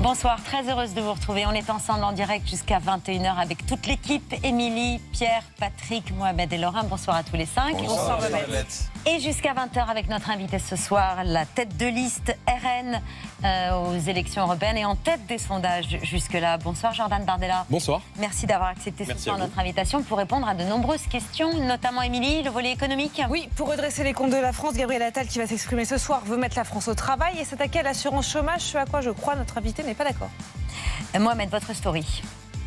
Bonsoir, très heureuse de vous retrouver. On est ensemble en direct jusqu'à 21h avec toute l'équipe Émilie, Pierre, Patrick, Mohamed et Laurent. Bonsoir à tous les cinq. Bonsoir, Et jusqu'à 20h avec notre invité ce soir, la tête de liste RN euh, aux élections européennes et en tête des sondages jusque-là. Bonsoir Jordan Bardella. Bonsoir. Merci d'avoir accepté ce soir notre invitation pour répondre à de nombreuses questions, notamment Émilie, le volet économique. Oui, pour redresser les comptes de la France, Gabriel Attal qui va s'exprimer ce soir veut mettre la France au travail et s'attaquer à l'assurance chômage, ce à quoi je crois notre invité n'est pas d'accord. Euh, Mohamed, votre story.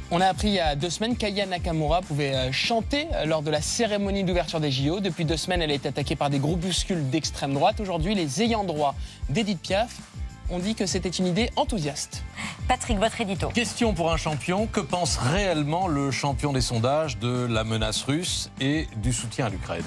On a appris il y a deux semaines qu'Aya Nakamura pouvait euh, chanter lors de la cérémonie d'ouverture des JO. Depuis deux semaines, elle est attaquée par des groupuscules d'extrême droite. Aujourd'hui, les ayants droit d'Edith Piaf on dit que c'était une idée enthousiaste. Patrick, votre édito. Question pour un champion. Que pense réellement le champion des sondages de la menace russe et du soutien à l'Ukraine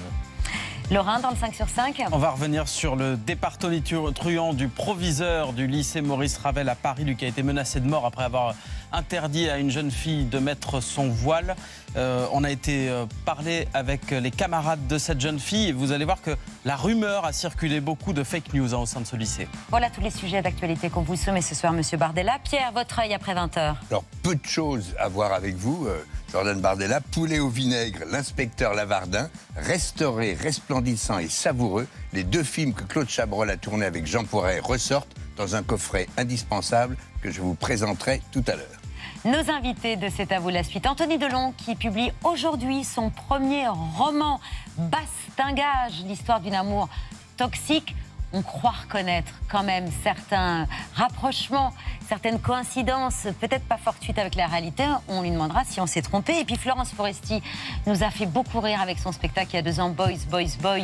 Laurent, dans le 5 sur 5. On va revenir sur le départ truand du proviseur du lycée Maurice Ravel à Paris, lui qui a été menacé de mort après avoir interdit à une jeune fille de mettre son voile. Euh, on a été euh, parlé avec les camarades de cette jeune fille et vous allez voir que la rumeur a circulé beaucoup de fake news hein, au sein de ce lycée. Voilà tous les sujets d'actualité qu'on vous soumet ce soir, Monsieur Bardella. Pierre, votre œil après 20h. Alors, peu de choses à voir avec vous. Euh, Jordan Bardella, poulet au vinaigre, l'inspecteur Lavardin, restauré, resplendissant et savoureux, les deux films que Claude Chabrol a tourné avec Jean Poiret ressortent dans un coffret indispensable que je vous présenterai tout à l'heure. Nos invités de C'est à vous la suite. Anthony Delon qui publie aujourd'hui son premier roman, Bastingage, l'histoire d'une amour toxique. On croit reconnaître quand même certains rapprochements, certaines coïncidences, peut-être pas fortuites avec la réalité. On lui demandera si on s'est trompé. Et puis Florence Foresti nous a fait beaucoup rire avec son spectacle il y a deux ans, Boys, Boys, Boys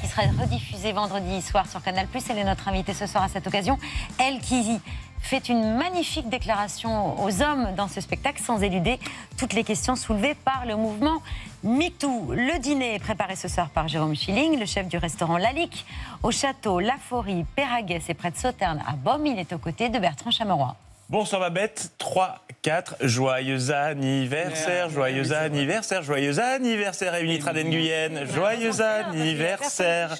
qui sera rediffusé vendredi soir sur Canal+. Elle est notre invitée ce soir à cette occasion. Elle qui fait une magnifique déclaration aux hommes dans ce spectacle sans éluder toutes les questions soulevées par le mouvement MeToo. Le dîner est préparé ce soir par Jérôme Schilling, le chef du restaurant Lalique, au château La Forie, et près de Sauternes à Baume. Il est aux côtés de Bertrand Chameroy. Bonsoir bête, 3, 4, joyeux anniversaire, joyeux anniversaire, joyeux anniversaire à traden Guyenne, joyeux anniversaire.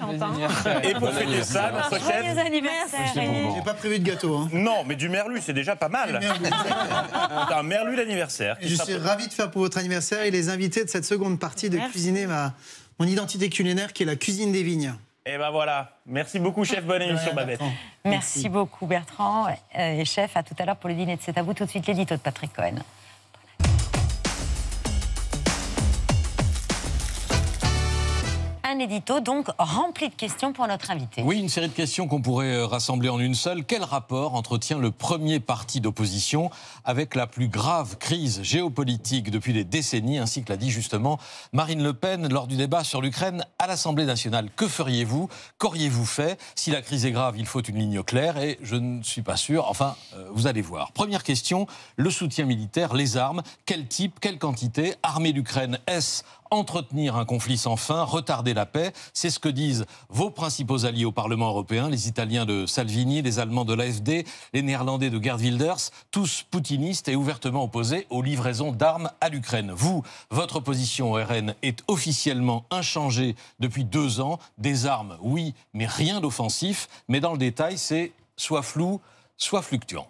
Et pour fêter ça, notre chef... Joyeux anniversaire J'ai pas prévu de gâteau. Hein. Non, mais du merlu, c'est déjà pas mal. un merlu d'anniversaire. Je suis ravi de faire pour votre anniversaire et les invités de cette seconde partie de Cuisiner ma, mon identité culinaire qui est la cuisine des vignes. Et eh ben voilà. Merci beaucoup, chef. Bonne émission, Babette. Merci, beaucoup, Bertrand. Euh, et chef, à tout à l'heure pour le dîner de C'est à vous. Tout de suite, l'édito de Patrick Cohen. donc rempli de questions pour notre invité. Oui, une série de questions qu'on pourrait euh, rassembler en une seule. Quel rapport entretient le premier parti d'opposition avec la plus grave crise géopolitique depuis des décennies, ainsi que l'a dit justement Marine Le Pen lors du débat sur l'Ukraine à l'Assemblée nationale Que feriez-vous Qu'auriez-vous fait Si la crise est grave, il faut une ligne claire et je ne suis pas sûr. Enfin, euh, vous allez voir. Première question, le soutien militaire, les armes, quel type, quelle quantité Armée d'Ukraine, est-ce entretenir un conflit sans fin, retarder la paix. C'est ce que disent vos principaux alliés au Parlement européen, les Italiens de Salvini, les Allemands de l'AFD, les Néerlandais de Gerd Wilders, tous poutinistes et ouvertement opposés aux livraisons d'armes à l'Ukraine. Vous, votre position au RN est officiellement inchangée depuis deux ans. Des armes, oui, mais rien d'offensif. Mais dans le détail, c'est soit flou, soit fluctuant.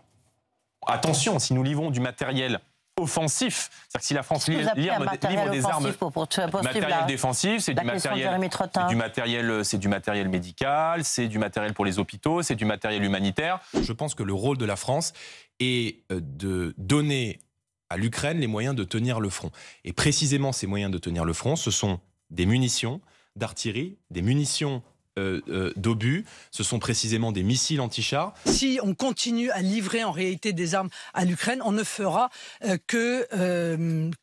Attention, si nous livrons du matériel offensif. C'est-à-dire que si la France livre, des armes, matériel défensif, c'est du matériel, du matériel, c'est du matériel médical, c'est du matériel pour les hôpitaux, c'est du matériel humanitaire. Je pense que le rôle de la France est euh, de donner à l'Ukraine les moyens de tenir le front. Et précisément, ces moyens de tenir le front, ce sont des munitions d'artillerie, des munitions euh, euh, d'obus. Ce sont précisément des missiles anti-chars. Si on continue à livrer en réalité des armes à l'Ukraine, on ne fera euh, que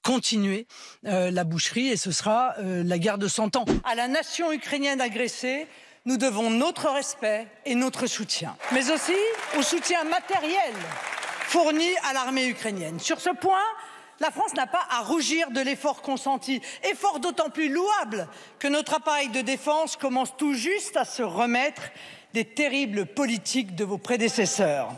continuer la boucherie et ce sera la guerre de 100 ans. À la nation ukrainienne agressée, nous devons notre respect et notre soutien, mais aussi au soutien matériel fourni à l'armée ukrainienne. Sur ce point, la France n'a pas à rougir de l'effort consenti, effort d'autant plus louable que notre appareil de défense commence tout juste à se remettre des terribles politiques de vos prédécesseurs.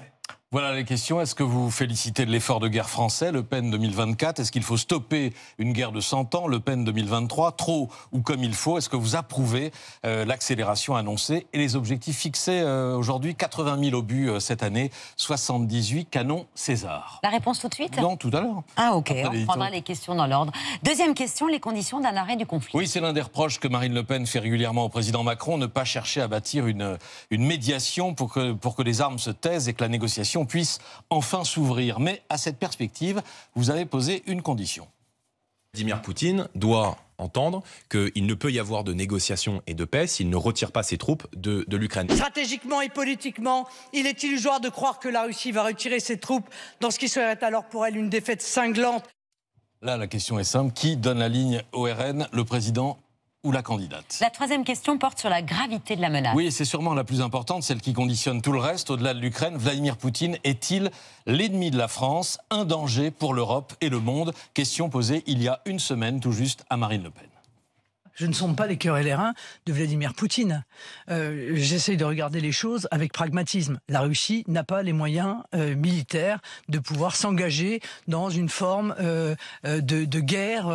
Voilà les questions. Est-ce que vous félicitez de l'effort de guerre français, Le Pen 2024 Est-ce qu'il faut stopper une guerre de 100 ans, Le Pen 2023 Trop ou comme il faut Est-ce que vous approuvez euh, l'accélération annoncée et les objectifs fixés euh, aujourd'hui 80 000 obus euh, cette année, 78 canons César. La réponse tout de suite Non, tout à l'heure. Ah ok, on prendra les questions dans l'ordre. Deuxième question, les conditions d'un arrêt du conflit. Oui, c'est l'un des reproches que Marine Le Pen fait régulièrement au président Macron, ne pas chercher à bâtir une, médiation pour que les armes se taisent et que la négociation puisse enfin s'ouvrir. Mais à cette perspective, vous avez posé une condition. Vladimir Poutine doit entendre qu'il ne peut y avoir de négociations et de paix s'il ne retire pas ses troupes de, de l'Ukraine. Stratégiquement et politiquement, il est illusoire de croire que la Russie va retirer ses troupes dans ce qui serait alors pour elle une défaite cinglante. Là, la question est simple. Qui donne la ligne au RN, le président la candidate. La troisième question porte sur la gravité de la menace. Oui, c'est sûrement la plus importante, celle qui conditionne tout le reste. Au-delà de l'Ukraine, Vladimir Poutine est-il l'ennemi de la France, un danger pour l'Europe et le monde Question posée il y a une semaine tout juste à Marine Le Pen je ne sonde pas les cœurs et les reins de Vladimir Poutine. Euh, J'essaye de regarder les choses avec pragmatisme. La Russie n'a pas les moyens euh, militaires de pouvoir s'engager dans une forme euh, euh, de, guerre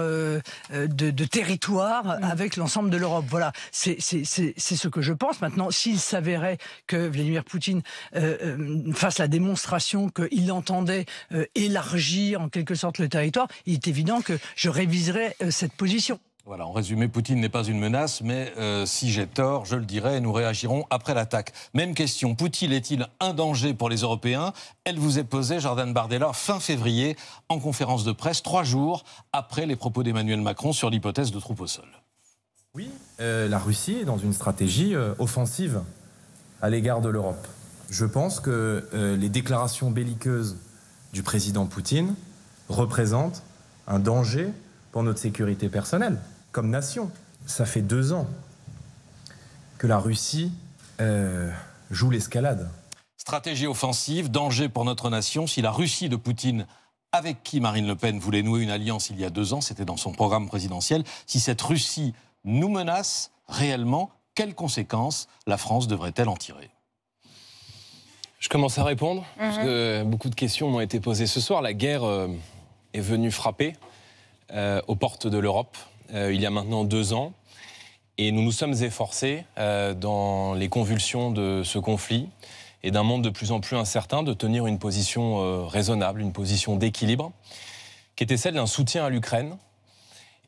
de, territoire mm. avec l'ensemble de l'Europe. Voilà, c'est ce que je pense. Maintenant, s'il s'avérait que Vladimir Poutine fasse la démonstration qu'il entendait élargir en quelque sorte le territoire, il est évident que je réviserais cette position. Voilà, en résumé, Poutine n'est pas une menace, mais euh, si j'ai tort, je le dirai et nous réagirons après l'attaque. Même question, Poutine est-il un danger pour les Européens Elle vous est posée, Jordan Bardella, fin février, en conférence de presse, trois jours après les propos d'Emmanuel Macron sur l'hypothèse de troupes au sol. Oui, euh, la Russie est dans une stratégie euh, offensive à l'égard de l'Europe. Je pense que les déclarations belliqueuses du président Poutine représentent un danger pour notre sécurité personnelle nation. Ça fait deux ans que la Russie euh, joue l'escalade. Stratégie offensive, danger pour notre nation. Si la Russie de Poutine, avec qui Marine Le Pen voulait nouer une alliance il y a deux ans, c'était dans son programme présidentiel, si cette Russie nous menace réellement, quelles conséquences la France devrait-elle en tirer Je commence à répondre, mhm. beaucoup de questions m'ont été posées ce soir. La guerre euh, est venue frapper euh, aux portes de l'Europe. Euh, il y a maintenant deux ans. Et nous nous sommes efforcés, euh, dans les convulsions de ce conflit et d'un monde de plus en plus incertain, de tenir une position euh, raisonnable, une position d'équilibre, qui était celle d'un soutien à l'Ukraine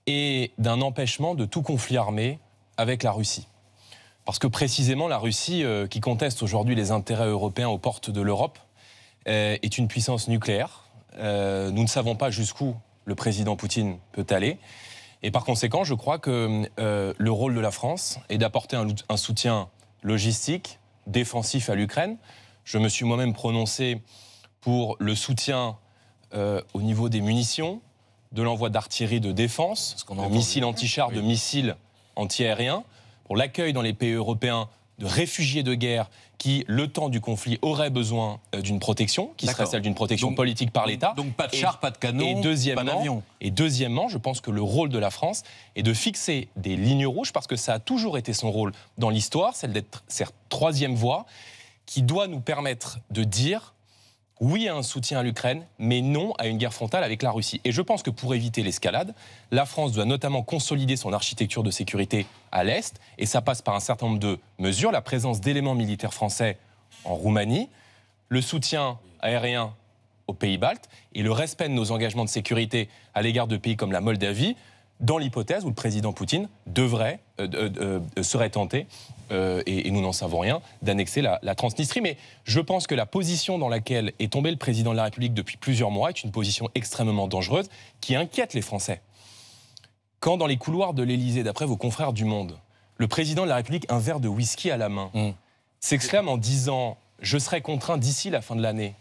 et d'un empêchement de tout conflit armé avec la Russie. Parce que précisément, la Russie, qui conteste aujourd'hui les intérêts européens aux portes de l'Europe, est une puissance nucléaire. nous ne savons pas jusqu'où le président Poutine peut aller. Et par conséquent, je crois que euh, le rôle de la France est d'apporter un, soutien logistique, défensif à l'Ukraine. Je me suis moi-même prononcé pour le soutien euh, au niveau des munitions, de l'envoi d'artillerie de défense, de missiles anti-chars, de missiles anti-aériens, pour l'accueil dans les pays européens de réfugiés de guerre qui, le temps du conflit, auraient besoin euh, d'une protection, qui serait celle d'une protection politique par l'État. Donc pas de char, pas de canon, pas d'avion. Et deuxièmement, je pense que le rôle de la France est de fixer des lignes rouges, parce que ça a toujours été son rôle dans l'histoire, celle d'être cette troisième voie, qui doit nous permettre de dire oui à un soutien à l'Ukraine, mais non à une guerre frontale avec la Russie. Et je pense que pour éviter l'escalade, la France doit notamment consolider son architecture de sécurité à l'Est, et ça passe par un certain nombre de mesures, la présence d'éléments militaires français en Roumanie, le soutien aérien aux pays baltes, et le respect de nos engagements de sécurité à l'égard de pays comme la Moldavie, dans l'hypothèse où le président Poutine devrait, euh, euh, euh, serait tenté, et, nous n'en savons rien, d'annexer la, Transnistrie. Mais je pense que la position dans laquelle est tombé le président de la République depuis plusieurs mois est une position extrêmement dangereuse qui inquiète les Français. Quand dans les couloirs de l'Élysée, d'après vos confrères du Monde, le président de la République, un verre de whisky à la main, mm. s'exclame en disant « je serai contraint d'ici la fin de l'année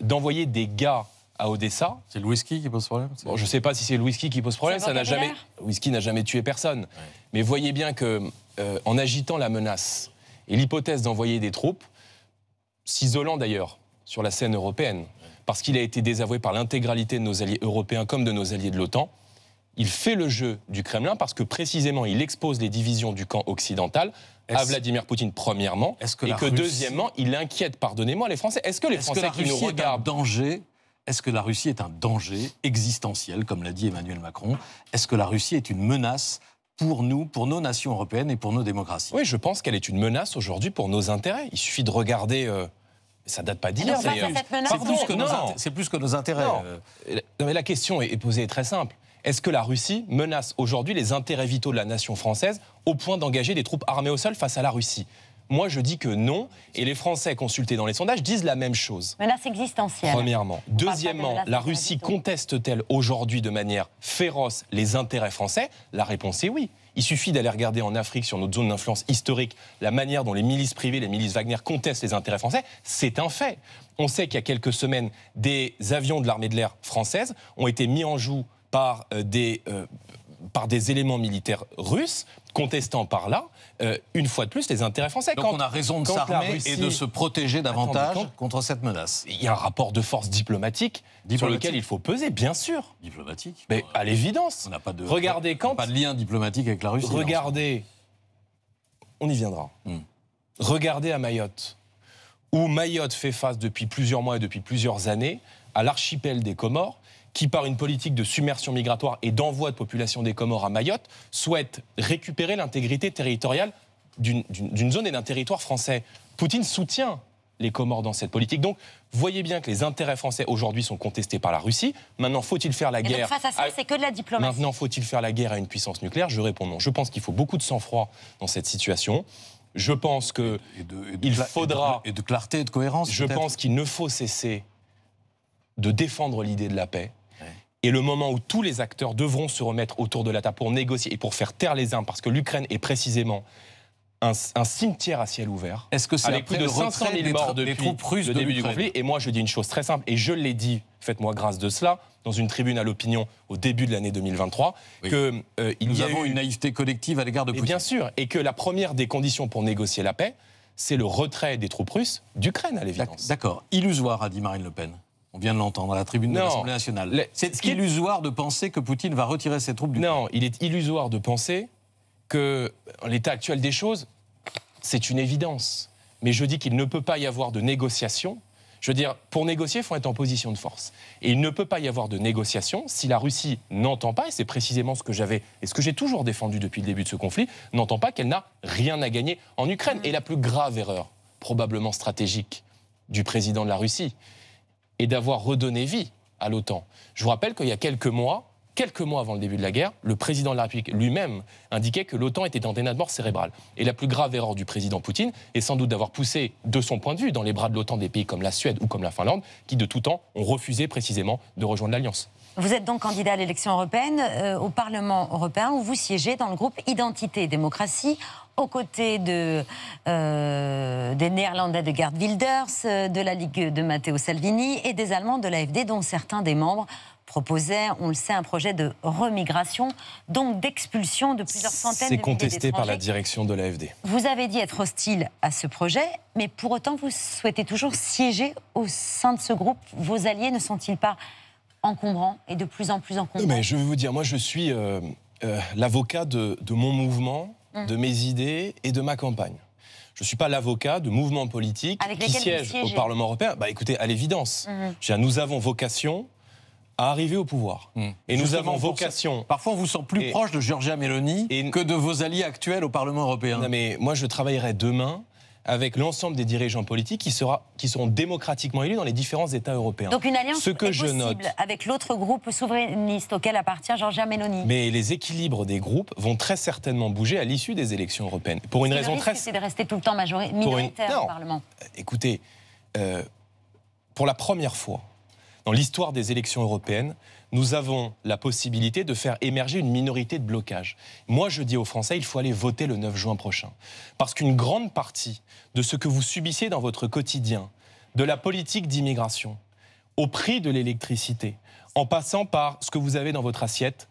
d'envoyer des gars à Odessa. C'est le whisky qui pose problème Je ne sais pas si c'est le whisky qui pose problème, ça n'a jamais, le whisky n'a jamais tué personne. Mais voyez bien que euh, en agitant la menace et l'hypothèse d'envoyer des troupes, s'isolant d'ailleurs sur la scène européenne, parce qu'il a été désavoué par l'intégralité de nos alliés européens comme de nos alliés de l'OTAN, il fait le jeu du Kremlin parce que précisément il expose les divisions du camp occidental à Vladimir Poutine premièrement et que deuxièmement il inquiète pardonnez-moi les Français est-ce que les Français qui nous regardent danger est-ce que la Russie est un danger existentiel, comme l'a dit Emmanuel Macron Est-ce que la Russie est une menace pour nous, pour nos nations européennes et pour nos démocraties Oui, je pense qu'elle est une menace aujourd'hui pour nos intérêts. Il suffit de regarder. Euh, ça date pas d'hier, C'est plus, que nos intérêts. Euh. mais la question est, posée très simple. Est-ce que la Russie menace aujourd'hui les intérêts vitaux de la nation française au point d'engager des troupes armées au sol face à la Russie moi, je dis que non. Et les Français consultés dans les sondages disent la même chose. Menace existentielle. Premièrement. Deuxièmement, la Russie conteste-t-elle aujourd'hui de manière féroce les intérêts français La réponse est oui. Il suffit d'aller regarder en Afrique, sur notre zone d'influence historique, la manière dont les milices privées, les milices Wagner contestent les intérêts français. C'est un fait. On sait qu'il y a quelques semaines, des avions de l'armée de l'air française ont été mis en joue par euh, euh, des éléments militaires russes, contestant par là euh, une fois de plus les intérêts français. Donc on a raison de s'armer et de se protéger davantage contre cette menace. Il y a un rapport de force diplomatique, sur lequel il faut peser, bien sûr. Diplomatique Mais à l'évidence. On n'a pas de, regardez quand, pas de lien diplomatique avec la Russie. Regardez, on y viendra. Hmm. Regardez à Mayotte, où Mayotte fait face depuis plusieurs mois et depuis plusieurs années à l'archipel des Comores, qui, par une politique de submersion migratoire et d'envoi de population des Comores à Mayotte, souhaite récupérer l'intégrité territoriale d'une zone et d'un territoire français. Poutine soutient les Comores dans cette politique. Donc, voyez bien que les intérêts français aujourd'hui sont contestés par la Russie. Maintenant, faut-il faire la guerre Face à ça, c'est que de la diplomatie. Maintenant, faut-il faire la guerre à une puissance nucléaire Je réponds non. Je pense qu'il faut beaucoup de sang-froid dans cette situation. Je pense que il faudra et de, de clarté et de cohérence. Je pense qu'il ne faut cesser de défendre l'idée de la paix et le moment où tous les acteurs devront se remettre autour de la table pour négocier et pour faire taire les uns, parce que l'Ukraine est précisément un, cimetière à ciel ouvert. Est-ce que c'est avec plus de 500 000 morts des troupes russes au début du conflit Et moi, je dis une chose très simple, et je l'ai dit, faites-moi grâce de cela, dans une tribune à l'opinion au début de l'année 2023, que euh, il nous avons une naïveté collective à l'égard de et Bien sûr, et que la première des conditions pour négocier la paix, c'est le retrait des troupes russes d'Ukraine, à l'évidence. D'accord. Illusoire, a dit Marine Le Pen. On vient de l'entendre à la tribune de l'Assemblée nationale. C'est illusoire de penser que Poutine va retirer ses troupes du Non, il est illusoire de penser que l'état actuel des choses, c'est une évidence. Mais je dis qu'il ne peut pas y avoir de négociation. Je veux dire, pour négocier, il faut être en position de force. Et il ne peut pas y avoir de négociation si la Russie n'entend pas, et c'est précisément ce que j'avais et ce que j'ai toujours défendu depuis le début de ce conflit, n'entend pas qu'elle n'a rien à gagner en Ukraine. Et la plus grave erreur, probablement stratégique, du président de la Russie, et d'avoir redonné vie à l'OTAN. Je vous rappelle qu'il y a quelques mois, quelques mois avant le début de la guerre, le président de la République lui-même indiquait que l'OTAN était en dénat de mort cérébrale. Et la plus grave erreur du président Poutine est sans doute d'avoir poussé, de son point de vue, dans les bras de l'OTAN des pays comme la Suède ou comme la Finlande, qui de tout temps ont refusé précisément de rejoindre l'Alliance. Vous êtes donc candidat à l'élection européenne, euh, au Parlement européen, où vous siégez dans le groupe Identité et démocratie, aux côtés euh, des Néerlandais de Gerd Wilders, euh, de la Ligue de Matteo Salvini et des Allemands de l'AFD, dont certains des membres proposait, on le sait, un projet de remigration, donc d'expulsion de plusieurs centaines de C'est contesté par la direction de l'AFD. Vous avez dit être hostile à ce projet, mais pour autant, vous souhaitez toujours siéger au sein de ce groupe. Vos alliés ne sont-ils pas encombrants et de plus en plus encombrants mais Je vais vous dire, moi, je suis euh, euh, l'avocat de, mon mouvement, hum. de mes idées et de ma campagne. Je ne suis pas l'avocat de mouvements politiques qui siègent au Parlement européen. Bah écoutez, à l'évidence, hum. nous avons vocation arriver au pouvoir. Hmm. Et nous avons vocation. Parfois, on vous sent plus proche de Georgia Meloni que de vos alliés actuels au Parlement européen. Non, mais moi, je travaillerai demain avec l'ensemble des dirigeants politiques qui, sera, qui seront démocratiquement élus dans les différents États européens. Donc une alliance Ce que je possible note, avec l'autre groupe souverainiste auquel appartient Georgia Meloni. Mais les équilibres des groupes vont très certainement bouger à l'issue des élections européennes. Pour une raison très... C'est de rester tout le temps majoritaire au Parlement. Écoutez, euh, pour la première fois, dans l'histoire des élections européennes, nous avons la possibilité de faire émerger une minorité de blocage. Moi, je dis aux Français, il faut aller voter le 9 juin prochain. Parce qu'une grande partie de ce que vous subissez dans votre quotidien, de la politique d'immigration, au prix de l'électricité, en passant par ce que vous avez dans votre assiette,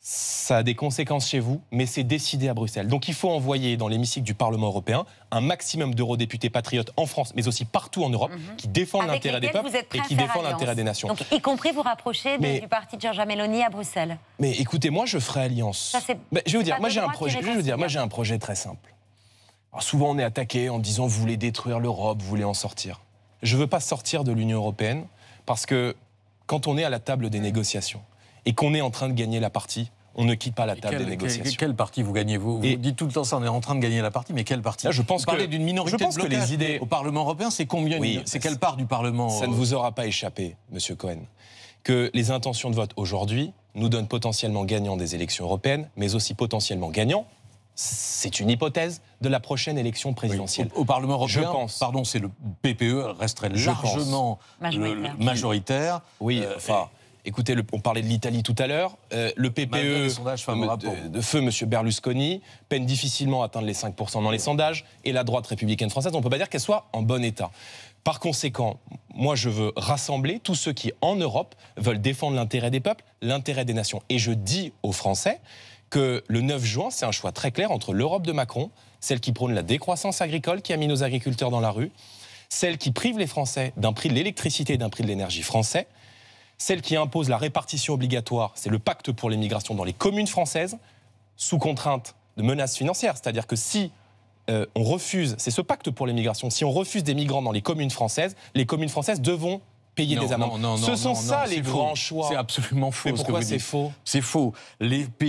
ça a des conséquences chez vous, mais c'est décidé à Bruxelles. Donc il faut envoyer dans l'hémicycle du Parlement européen un maximum d'eurodéputés patriotes en France, mais aussi partout en Europe, mhm. qui défendent l'intérêt des peuples et qui défendent l'intérêt des nations. Donc y compris vous rapprocher du parti de Giorgia Meloni à Bruxelles. Mais écoutez, moi je ferai alliance. je vais vous dire, moi j'ai un projet. très simple. souvent on est attaqué en disant vous voulez détruire l'Europe, vous voulez en sortir. Je ne veux pas sortir de l'Union européenne parce que quand on est à la table des mm. négociations et qu'on est en train de gagner la partie, on ne quitte pas la table des négociations. quelle partie vous gagnez vous, vous dites tout le temps ça, on est en train de gagner la partie, mais quelle partie Je pense vous que d'une minorité. Je pense que les idées au Parlement européen, c'est combien C'est quelle part du Parlement Ça ne euh vous aura pas échappé, Monsieur Cohen, que les intentions de vote aujourd'hui nous donnent potentiellement gagnant des élections européennes, mais aussi potentiellement gagnant. C'est une hypothèse de la prochaine élection présidentielle. au, Parlement européen, pense, pardon, c'est le PPE resterait largement majoritaire. Le, majoritaire oui, euh, enfin, Écoutez, on parlait de l'Italie tout à l'heure. Euh, le e, euh, PPE de, de, feu, M. Berlusconi, peine difficilement à atteindre les 5% dans les sondages. Et la droite républicaine française, on ne peut pas dire qu'elle soit en bon état. Par conséquent, moi, je veux rassembler tous ceux qui, en Europe, veulent défendre l'intérêt des peuples, l'intérêt des nations. Et je dis aux Français que le 9 juin, c'est un choix très clair entre l'Europe de Macron, celle qui prône la décroissance agricole, qui a mis nos agriculteurs dans la rue, celle qui prive les Français d'un prix de l'électricité et d'un prix de l'énergie français, celle qui impose la répartition obligatoire, c'est le pacte pour l'immigration dans les communes françaises, sous contrainte de menaces financières. C'est-à-dire que si euh, on refuse, c'est ce pacte pour l'immigration, si on refuse des migrants dans les communes françaises, les communes françaises devront payer non, des amendes. ce sont ça les grands choix. C'est absolument faux. pourquoi c'est faux C'est faux.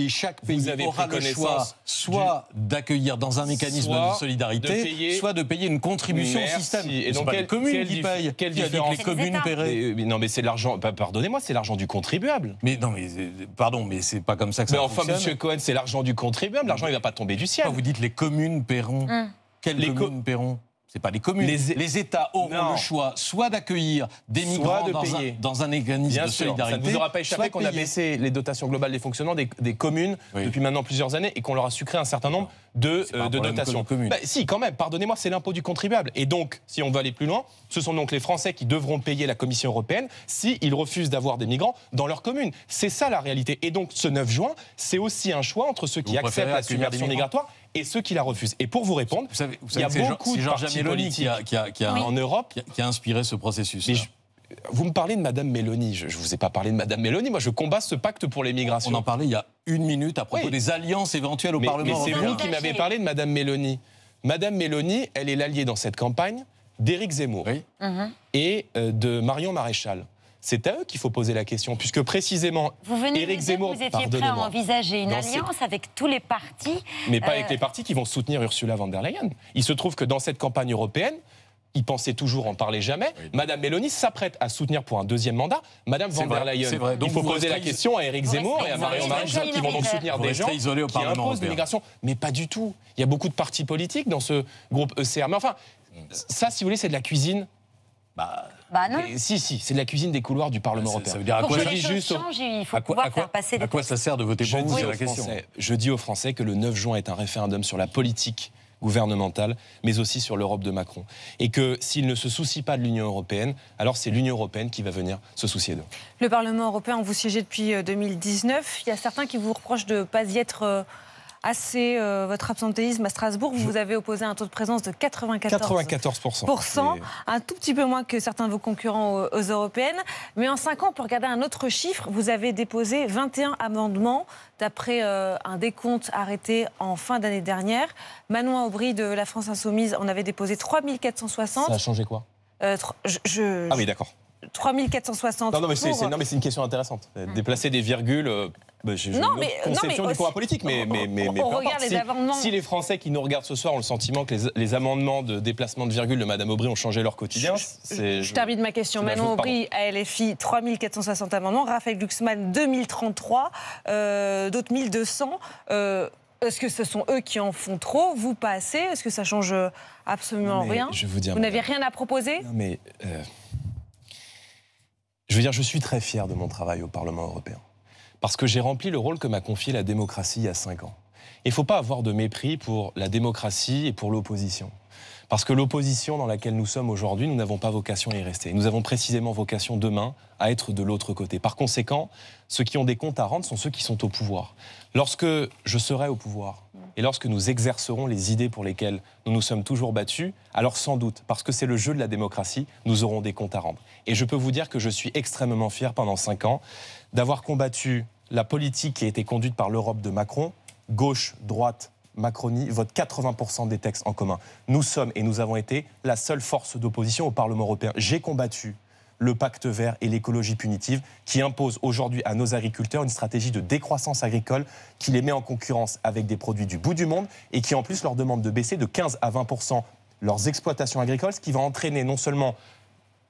chaque pays aura le choix soit d'accueillir dans un mécanisme de solidarité, soit de payer une contribution au système. Et donc, quelle, commune qui paye les communes paieraient Non, mais c'est l'argent. Pardonnez-moi, c'est l'argent du contribuable. Mais non, mais euh, pardon, mais c'est pas comme ça que ça Mais enfin, Monsieur Cohen, c'est l'argent du contribuable. L'argent, il va pas tomber du ciel. Ah, vous dites les communes paieront. Hum. Quelles communes paieront c'est pas les communes. Les, États ont le choix soit d'accueillir des migrants dans, un, dans, un, organisme de solidarité. Ça ne vous aura pas échappé qu'on a baissé les dotations globales des fonctionnements des, communes depuis maintenant plusieurs années et qu'on leur a sucré un certain nombre de, euh, dotations. Bah, si, quand même, pardonnez-moi, c'est l'impôt du contribuable. Et donc, si on veut aller plus loin, ce sont donc les Français qui devront payer la Commission européenne s'ils refusent d'avoir des migrants dans leur communes. C'est ça la réalité. Et donc, ce 9 juin, c'est aussi un choix entre ceux qui acceptent la submersion migratoire et ceux qui la refusent. Et pour vous répondre, il y a beaucoup de partis politiques qui a, en Europe qui a, inspiré ce processus. Vous me parlez de Madame Mélanie. Je ne vous ai pas parlé de Madame Mélanie. Moi, je combats ce pacte pour les On en parlait il y a une minute à propos des alliances éventuelles au Parlement européen. C'est vous qui m'avez parlé de Madame Mélanie. Madame Mélanie, elle est l'alliée dans cette campagne d'Éric Zemmour mhm. et euh, de Marion Maréchal c'est à eux qu'il faut poser la question, puisque précisément, vous Éric Zemmour, vous étiez prêt à envisager une alliance avec tous les partis, mais pas avec euh, les partis qui vont soutenir Ursula von der Leyen. Il se trouve que dans cette campagne européenne, il pensait toujours en parler jamais. Madame Mélanie s'apprête à soutenir pour un deuxième mandat Madame von der Leyen. Donc il faut poser la question à Éric Zemmour et à Marion Maréchal qui vont donc soutenir des gens au qui Parlement l'immigration. Mais pas du tout. Il y a beaucoup de partis politiques dans ce groupe ECR. Mais enfin, mm. ça, si vous voulez, c'est de la cuisine bah, bah si, si, c'est de la cuisine des couloirs du Parlement européen. à quoi, ça sert de voter pour vous, la question. je dis aux Français que le 9 juin est un référendum sur la politique gouvernementale, mais aussi sur l'Europe de Macron. Et que s'il ne se soucie pas de l'Union européenne, alors c'est l'Union européenne qui va venir se soucier d'eux. Le Parlement européen, vous siégez depuis 2019. Euh, il y a certains qui vous reprochent de ne pas y être euh, assez euh, votre absentéisme à Strasbourg. Vous, avez opposé un taux de présence de 94, 94% un tout petit peu moins que certains de vos concurrents aux, européennes. Mais en 5 ans, pour regarder un autre chiffre, vous avez déposé 21 amendements d'après euh, un décompte arrêté en fin d'année dernière. Manon Aubry de La France Insoumise en avait déposé 3460. Ça a changé quoi euh, ah oui, d'accord. 3460. Non, non, mais c'est une question intéressante. Hum. Déplacer des virgules bah, non, mais, conception politique, mais, on les si, amendements. si, les Français qui nous regardent ce soir ont le sentiment que les, amendements de déplacement de virgule de Madame Aubry ont changé leur quotidien, je, c'est, je, termine ma question. Manon Aubry à LFI, 3460 amendements. Raphaël Glucksmann, 2033. Euh, d'autres 1200. Euh, est-ce que ce sont eux qui en font trop, vous pas assez Est-ce que ça change absolument rien je vous, n'avez rien à proposer non, mais euh, je veux dire, je suis très fier de mon travail au Parlement européen parce que j'ai rempli le rôle que m'a confié la démocratie il y a cinq ans. Il ne faut pas avoir de mépris pour la démocratie et pour l'opposition. Parce que l'opposition dans laquelle nous sommes aujourd'hui, nous n'avons pas vocation à y rester. Nous avons précisément vocation demain à être de l'autre côté. Par conséquent, ceux qui ont des comptes à rendre sont ceux qui sont au pouvoir. Lorsque je serai au pouvoir, et lorsque nous exercerons les idées pour lesquelles nous nous sommes toujours battus, alors sans doute, parce que c'est le jeu de la démocratie, nous aurons des comptes à rendre. Et je peux vous dire que je suis extrêmement fier pendant cinq ans d'avoir combattu la politique qui a été conduite par l'Europe de Macron, gauche, droite, Macronie vote 80% des textes en commun. Nous sommes et nous avons été la seule force d'opposition au Parlement européen. J'ai combattu le pacte vert et l'écologie punitive, qui impose aujourd'hui à nos agriculteurs une stratégie de décroissance agricole qui les met en concurrence avec des produits du bout du monde et qui en plus leur demande de baisser de 15 à 20 leurs exploitations agricoles, ce qui va entraîner non seulement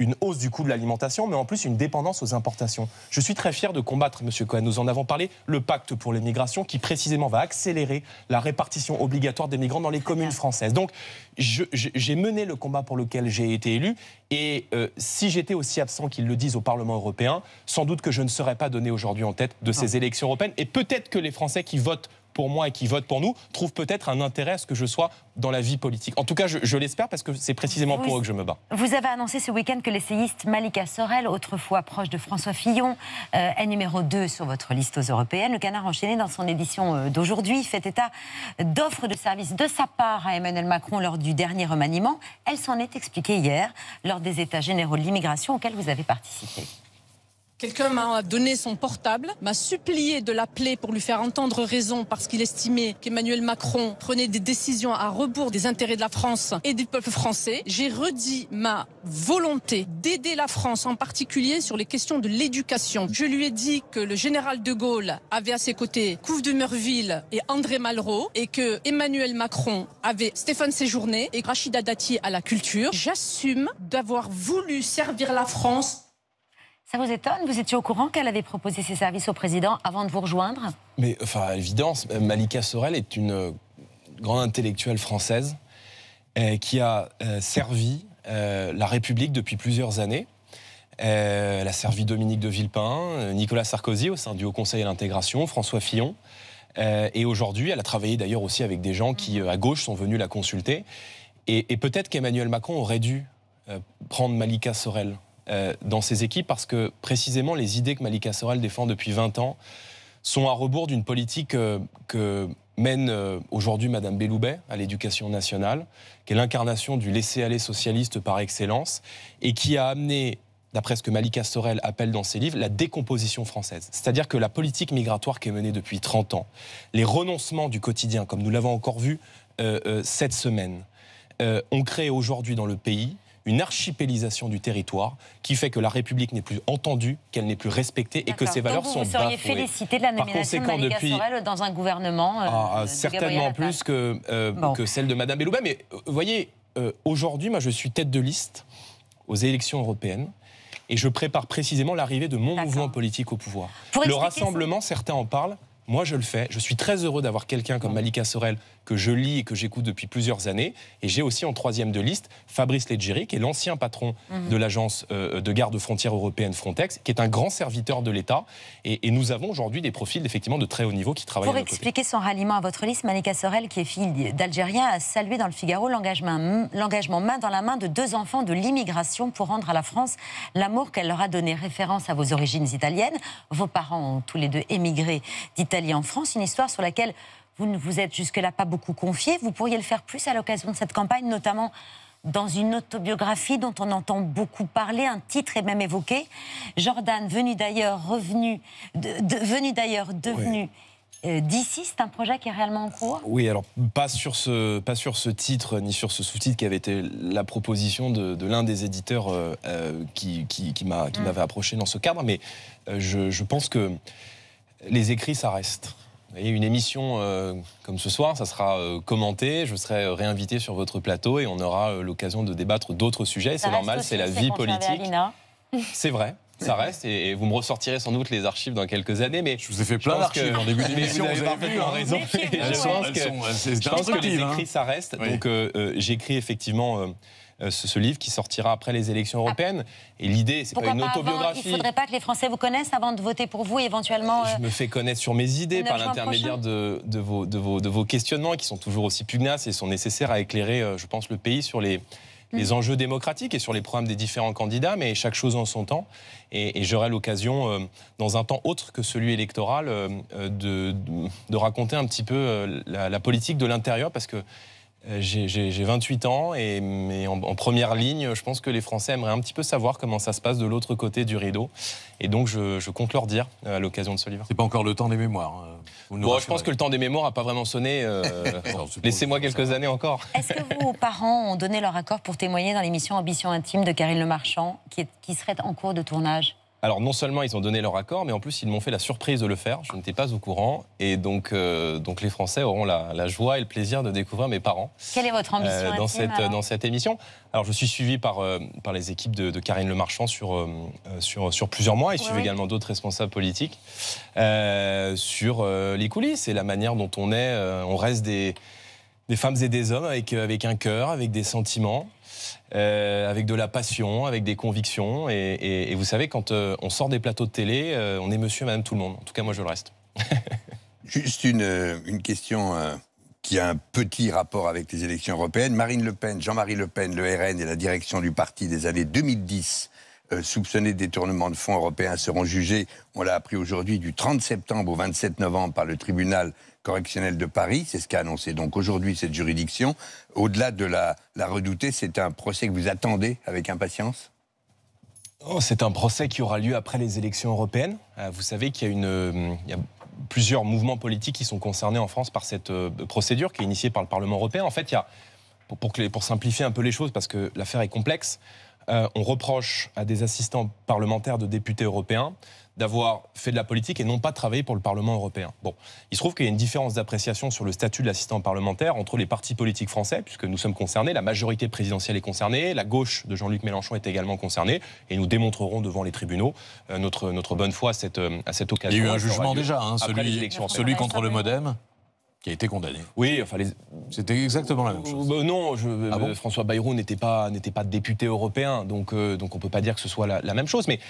une hausse du coût de l'alimentation, mais en plus une dépendance aux importations. Je suis très fier de combattre, Monsieur Cohen, nous en avons parlé, le pacte pour les migrations qui précisément va accélérer la répartition obligatoire des migrants dans les communes françaises. Donc j'ai mené le combat pour lequel j'ai été élu, et euh, si j'étais aussi absent qu'ils le disent au Parlement européen, sans doute que je ne serais pas donné aujourd'hui en tête de ces élections européennes, et peut-être que les Français qui votent pour moi et qui votent pour nous trouvent peut-être un intérêt à ce que je sois dans la vie politique. En tout cas, je, l'espère parce que c'est précisément pour eux que je me bats. Vous avez annoncé ce week-end que l'essayiste Malika Sorel, autrefois proche de François Fillon, euh, est numéro 2 sur votre liste aux européennes. Le Canard enchaîné dans son édition euh, d'aujourd'hui fait état d'offres de services de sa part à Emmanuel Macron lors du dernier remaniement. Elle s'en est expliquée hier lors des États généraux de l'immigration auxquels vous avez participé. Quelqu'un m'a donné son portable, m'a supplié de l'appeler pour lui faire entendre raison parce qu'il estimait qu'Emmanuel Macron prenait des décisions à rebours des intérêts de la France et du peuple français. J'ai redit ma volonté d'aider la France, en particulier sur les questions de l'éducation. Je lui ai dit que le général de Gaulle avait à ses côtés Couve de Merville et André Malraux et que Emmanuel Macron avait Stéphane Séjourné et Rachida Dati à la culture. J'assume d'avoir voulu servir la France ça vous étonne Vous étiez au courant qu'elle avait proposé ses services au président avant de vous rejoindre Mais enfin, évidence. Euh, Malika Sorel est une euh, grande intellectuelle française euh, qui a servi la République depuis plusieurs années. elle a servi Dominique de Villepin, Nicolas Sarkozy au sein du Haut Conseil à l'intégration, François Fillon. et aujourd'hui, elle a travaillé d'ailleurs aussi avec des gens qui, à gauche, sont venus la consulter. Et, et peut-être qu'Emmanuel Macron aurait dû prendre Malika Sorel euh, dans ces équipes parce que précisément les idées que Malika Sorel défend depuis 20 ans sont à rebours d'une politique euh, que mène euh, aujourd'hui Madame Belloubet à l'éducation nationale, qui est l'incarnation du laisser-aller socialiste par excellence, et qui a amené d'après ce que Malika Sorel appelle dans ses livres, la décomposition française. C'est-à-dire que la politique migratoire qui est menée depuis 30 ans, les renoncements du quotidien, comme nous l'avons encore vu cette semaine, ont créé aujourd'hui dans le pays une archipélisation du territoire qui fait que la République n'est plus entendue, qu'elle n'est plus respectée et que ses valeurs sont vous seriez félicité de la nomination dans un gouvernement euh, ah, certainement plus euh, que, celle de Mme Bellouba. Mais euh, vous voyez, aujourd'hui, moi, je suis tête de liste aux élections européennes. Et je prépare précisément l'arrivée de mon mouvement politique au pouvoir. le rassemblement, certains en parlent, moi, je le fais. Je suis très heureux d'avoir quelqu'un comme Malika Sorel que je lis et que j'écoute depuis plusieurs années. Et j'ai aussi en troisième de liste Fabrice Leggeri, qui est l'ancien patron mhm. de l'agence euh, euh, de garde frontière européenne Frontex, qui est un grand serviteur de l'État. Et, nous avons aujourd'hui des profils effectivement de très haut niveau qui travaillent. Pour expliquer son ralliement à votre liste, Malika Sorel, qui est fille d'Algérien, a salué dans le Figaro l'engagement main dans la main de deux enfants de l'immigration pour rendre à la France l'amour qu'elle leur a donné. Référence à vos origines italiennes. Vos parents ont tous les deux émigré d'Italie Liée en France, une histoire sur laquelle vous ne vous êtes jusque-là pas beaucoup confié. Vous pourriez le faire plus à l'occasion de cette campagne, notamment dans une autobiographie dont on entend beaucoup parler, un titre est même évoqué. Jordan, venu d'ailleurs, revenu, venu d'ailleurs, devenu. Euh, d'ici, c'est un projet qui est réellement en cours Oui, alors pas sur ce, pas sur ce titre ni sur ce sous-titre qui avait été la proposition de, l'un des éditeurs euh, euh, qui, qui, qui mm. m'avait approché dans ce cadre, mais je, je, pense que les écrits, ça reste. Vous une émission euh, comme ce soir, ça sera euh, commenté, je serai euh, réinvité sur votre plateau et on aura l'occasion de débattre d'autres sujets. C'est normal, c'est la vie politique. C'est vrai. Ça reste, et, vous me ressortirez sans doute les archives dans quelques années. Mais je vous ai fait plein d'archives en début d'émission. Vous, avez parfaitement raison. je pense, que, les hein. écrits, ça reste. Donc, j'écris effectivement euh, ce, livre qui sortira après les élections ah. européennes. Et l'idée, c'est pas une pas autobiographie. Avant, il ne faudrait pas que les Français vous connaissent avant de voter pour vous éventuellement. Je euh, me fais connaître sur mes idées par l'intermédiaire de, vos, de, vos, de vos questionnements qui sont toujours aussi pugnaces et sont nécessaires à éclairer, euh, je pense, le pays sur les mm. les enjeux démocratiques et sur les programmes des différents candidats, mais chaque chose en son temps. Et, j'aurai l'occasion, dans un temps autre que celui électoral, de, de, raconter un petit peu la, la, politique de l'intérieur, parce que euh, j'ai 28 ans et en, première ligne, je pense que les Français aimeraient un petit peu savoir comment ça se passe de l'autre côté du rideau. Et donc, je, compte leur dire euh, à l'occasion de ce livre. C'est pas encore le temps des mémoires. Hein. je pense que le temps des mémoires n'a pas vraiment sonné. Euh, laissez-moi quelques années encore. Est-ce que vos parents ont donné leur accord pour témoigner dans l'émission Ambition intime de Karine Le Marchand, qui serait en cours de tournage alors non seulement ils ont donné leur accord, mais en plus ils m'ont fait la surprise de le faire. Je n'étais pas au courant. Et donc, euh, donc les Français auront la, joie et le plaisir de découvrir mes parents. Quelle est votre ambition euh, dans, cette, dans cette émission Alors je suis suivi par, euh, par les équipes de, Karine Le Marchand sur, sur, plusieurs mois. Ils suivent également d'autres responsables politiques sur les coulisses et la manière dont on est. on reste des, femmes et des hommes avec, avec un cœur, avec des sentiments. Euh, avec de la passion, avec des convictions. Et, vous savez, quand euh, on sort des plateaux de télé, euh, on est monsieur et madame tout le monde. En tout cas, moi, je le reste. Juste une, une question qui a un petit rapport avec les élections européennes. Marine Le Pen, Jean-Marie Le Pen, le RN et la direction du parti des années 2010 soupçonnés de détournement de fonds européens seront jugés, on l'a appris aujourd'hui, du 30 septembre au 27 novembre par le tribunal correctionnelle de Paris. C'est ce qu'a annoncé donc aujourd'hui cette juridiction. Au-delà de la, la redouter, c'est un procès que vous attendez avec impatience oh, C'est un procès qui aura lieu après les élections européennes. Euh, vous savez qu'il euh, y a plusieurs mouvements politiques qui sont concernés en France par cette euh, procédure qui est initiée par le Parlement européen. En fait, il y a, pour simplifier un peu les choses, parce que l'affaire est complexe, euh, on reproche à des assistants parlementaires de députés européens d'avoir fait de la politique et non pas travaillé pour le Parlement européen. Bon, il se trouve qu'il y a une différence d'appréciation sur le statut de l'assistant parlementaire entre les partis politiques français, puisque nous sommes concernés, la majorité présidentielle est concernée, la gauche de Jean-Luc Mélenchon est également concernée, et nous démontrerons devant les tribunaux euh, notre, bonne foi euh, à cette, occasion. Il y a eu un jugement déjà, hein, celui, celui contre le modem qui a été condamné. Oui, enfin c'était exactement la même euh, chose. Bah, non, euh, ah François Bayrou n'était pas n'était pas député européen, donc on euh, donc on peut pas dire que ce soit la, la même chose. Mais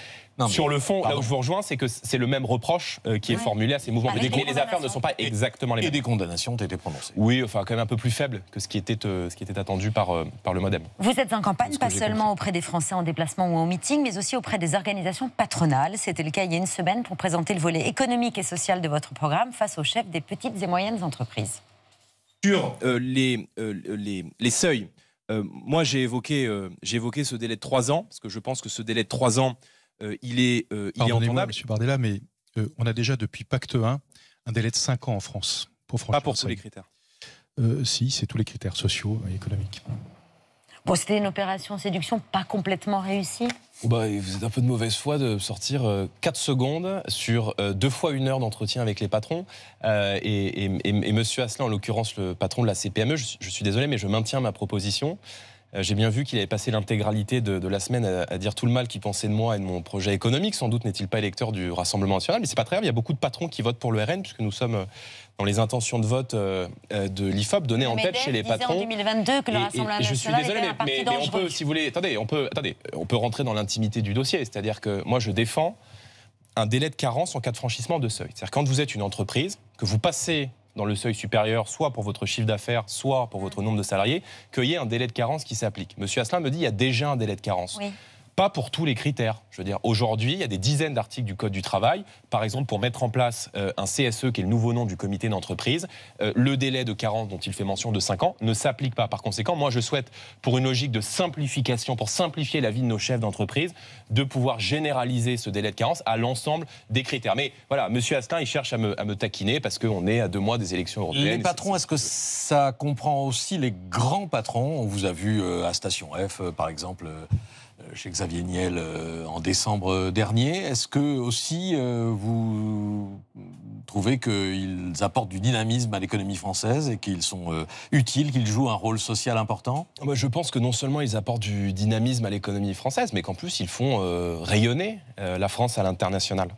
sur le fond, là où je vous rejoins, c'est que c'est le même reproche euh, qui est formulé à ces mouvements. Bah, mais, les affaires ne sont pas exactement les mêmes. Et des condamnations ont été prononcées. Oui, enfin, quand même un peu plus faible que ce qui était, euh, ce qui était attendu par, euh, par le Modem. Vous êtes en campagne, pas seulement auprès des Français en déplacement ou en meeting, mais aussi auprès des organisations patronales. C'était le cas il y a une semaine pour présenter le volet économique et social de votre programme face aux chefs des petites et moyennes entreprises. Sur les, les, les seuils moi, j'ai évoqué, j'ai évoqué, ce délai de trois ans, parce que je pense que ce délai de trois ans euh, il est, euh, il est entendable. Monsieur Bardella, mais euh, on a déjà depuis Pacte 1 un délai de 5 ans en France pour franchir. Pas pour tous les critères. si, c'est tous les critères sociaux et économiques. Bon, c'était une opération séduction pas complètement réussie oh, bah, Vous êtes un peu de mauvaise foi de sortir 4 secondes sur 2 fois 1 heure d'entretien avec les patrons. et, et, et, Monsieur Asselin, en l'occurrence le patron de la CPME, je suis désolé, mais je maintiens ma proposition. Euh, j'ai bien vu qu'il avait passé l'intégralité de, la semaine à, dire tout le mal qu'il pensait de moi et de mon projet économique. Sans doute n'est-il pas électeur du Rassemblement national, mais c'est pas très grave. Il y a beaucoup de patrons qui votent pour le RN, puisque nous sommes euh, dans les intentions de vote euh, de l'IFOP données en tête chez les patrons. En 2022 que le Rassemblement et, je suis désolé, mais, mais on peut, si vous voulez, attendez, on peut, on peut rentrer dans l'intimité du dossier. C'est-à-dire que moi, je défends un délai de carence en cas de franchissement de seuil. C'est-à-dire quand vous êtes une entreprise, que vous passez dans le seuil supérieur, soit pour votre chiffre d'affaires, soit pour votre nombre de salariés, qu'il y ait un délai de carence qui s'applique. Monsieur Asselin me dit il y a déjà un délai de carence pas pour tous les critères. Je veux dire, aujourd'hui, il y a des dizaines d'articles du Code du travail. Par exemple, pour mettre en place euh, un CSE, qui est le nouveau nom du comité d'entreprise, euh, le délai de carence dont il fait mention de 5 ans ne s'applique pas. Par conséquent, moi, je souhaite, pour une logique de simplification, pour simplifier la vie de nos chefs d'entreprise, de pouvoir généraliser ce délai de carence à l'ensemble des critères. Mais voilà, M. Astin, il cherche à me, à me taquiner parce qu'on est à deux mois des élections européennes. Les patrons, est-ce que ça comprend aussi les grands patrons On vous a vu euh, à Station F, par exemple. Euh, chez Xavier Niel euh, en décembre dernier. Est-ce que aussi euh, vous trouvez qu'ils apportent du dynamisme à l'économie française et qu'ils sont utiles, qu'ils jouent un rôle social important ah bah, Je pense que non seulement ils apportent du dynamisme à l'économie française, mais qu'en plus ils font rayonner la France à l'international.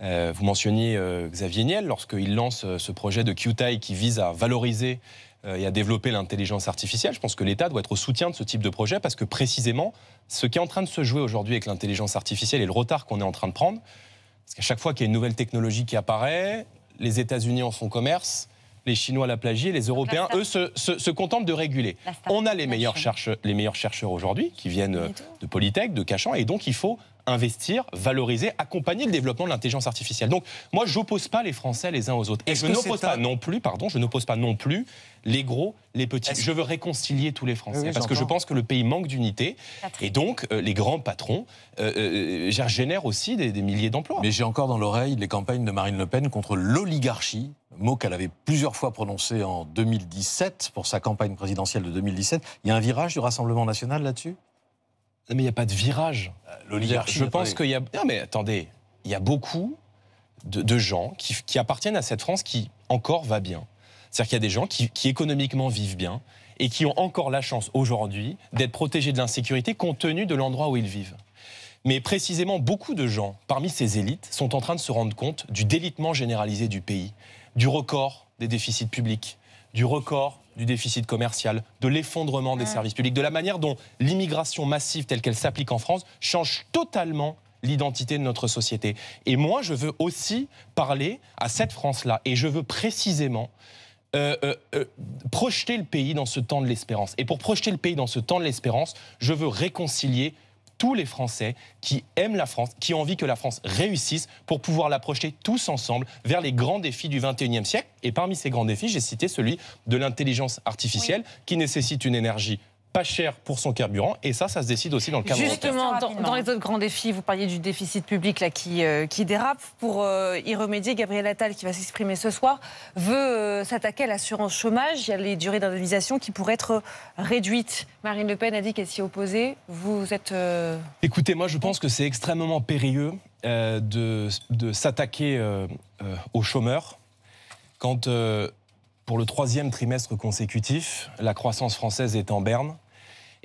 Vous mentionniez Xavier Niel lorsqu'il lance ce projet de QTI qui vise à valoriser euh, et à développer l'intelligence artificielle. Je pense que l'État doit être au soutien de ce type de projet parce que précisément, ce qui est en train de se jouer aujourd'hui avec l'intelligence artificielle et le retard qu'on est en train de prendre, parce qu'à chaque fois qu'il y a une nouvelle technologie qui apparaît, les États-Unis en font commerce, les Chinois la plagient, les Européens, eux, se, contentent de réguler. On a les meilleurs, chercheurs, les meilleurs chercheurs aujourd'hui qui viennent euh, de Polytech, de Cachan, et donc il faut investir, valoriser, accompagner le développement de l'intelligence artificielle. Donc moi, je n'oppose pas les Français les uns aux autres. Et je n'oppose pas non plus, pardon, je n'oppose pas non plus les gros, les petits. Je veux réconcilier tous les Français parce que je pense que le pays manque d'unité et donc euh, les grands patrons euh, euh, génèrent aussi des, milliers d'emplois. Mais j'ai encore dans l'oreille les campagnes de Marine Le Pen contre l'oligarchie, mot qu'elle avait plusieurs fois prononcé en 2017 pour sa campagne présidentielle de 2017. Il y a un virage du Rassemblement national là-dessus mais il n'y a pas de virage. L'oligarchie. Je pense qu'il y a. Non, mais attendez, il y a beaucoup de, gens qui appartiennent à cette France qui encore va bien c'est-à-dire qu'il y a des gens qui, économiquement vivent bien et qui ont encore la chance aujourd'hui d'être protégés de l'insécurité compte tenu de l'endroit où ils vivent. Mais précisément, beaucoup de gens, parmi ces élites, sont en train de se rendre compte du délitement généralisé du pays, du record des déficits publics, du record du déficit commercial, de l'effondrement des services publics, de la manière dont l'immigration massive telle qu'elle s'applique en France change totalement l'identité de notre société. Et moi, je veux aussi parler à cette France-là. Et je veux précisément euh, euh, euh, projeter le pays dans ce temps de l'espérance. Et pour projeter le pays dans ce temps de l'espérance, je veux réconcilier tous les Français qui aiment la France, qui ont envie que la France réussisse pour pouvoir la projeter tous ensemble vers les grands défis du 21e siècle. Et parmi ces grands défis, j'ai cité celui de l'intelligence artificielle qui nécessite une énergie pas cher pour son carburant. Et ça, ça se décide aussi dans le cadre Justement, dans, hein. les autres grands défis, vous parliez du déficit public là, qui, euh, qui dérape. Pour euh, y remédier, Gabriel Attal, qui va s'exprimer ce soir, veut euh, s'attaquer à l'assurance chômage. Il y a les durées d'indemnisation qui pourraient être réduites. Marine Le Pen a dit qu'elle s'y opposait. Vous êtes. Écoutez, moi, je pense que c'est extrêmement périlleux de, de s'attaquer aux chômeurs quand pour le troisième trimestre consécutif, la croissance française est en berne,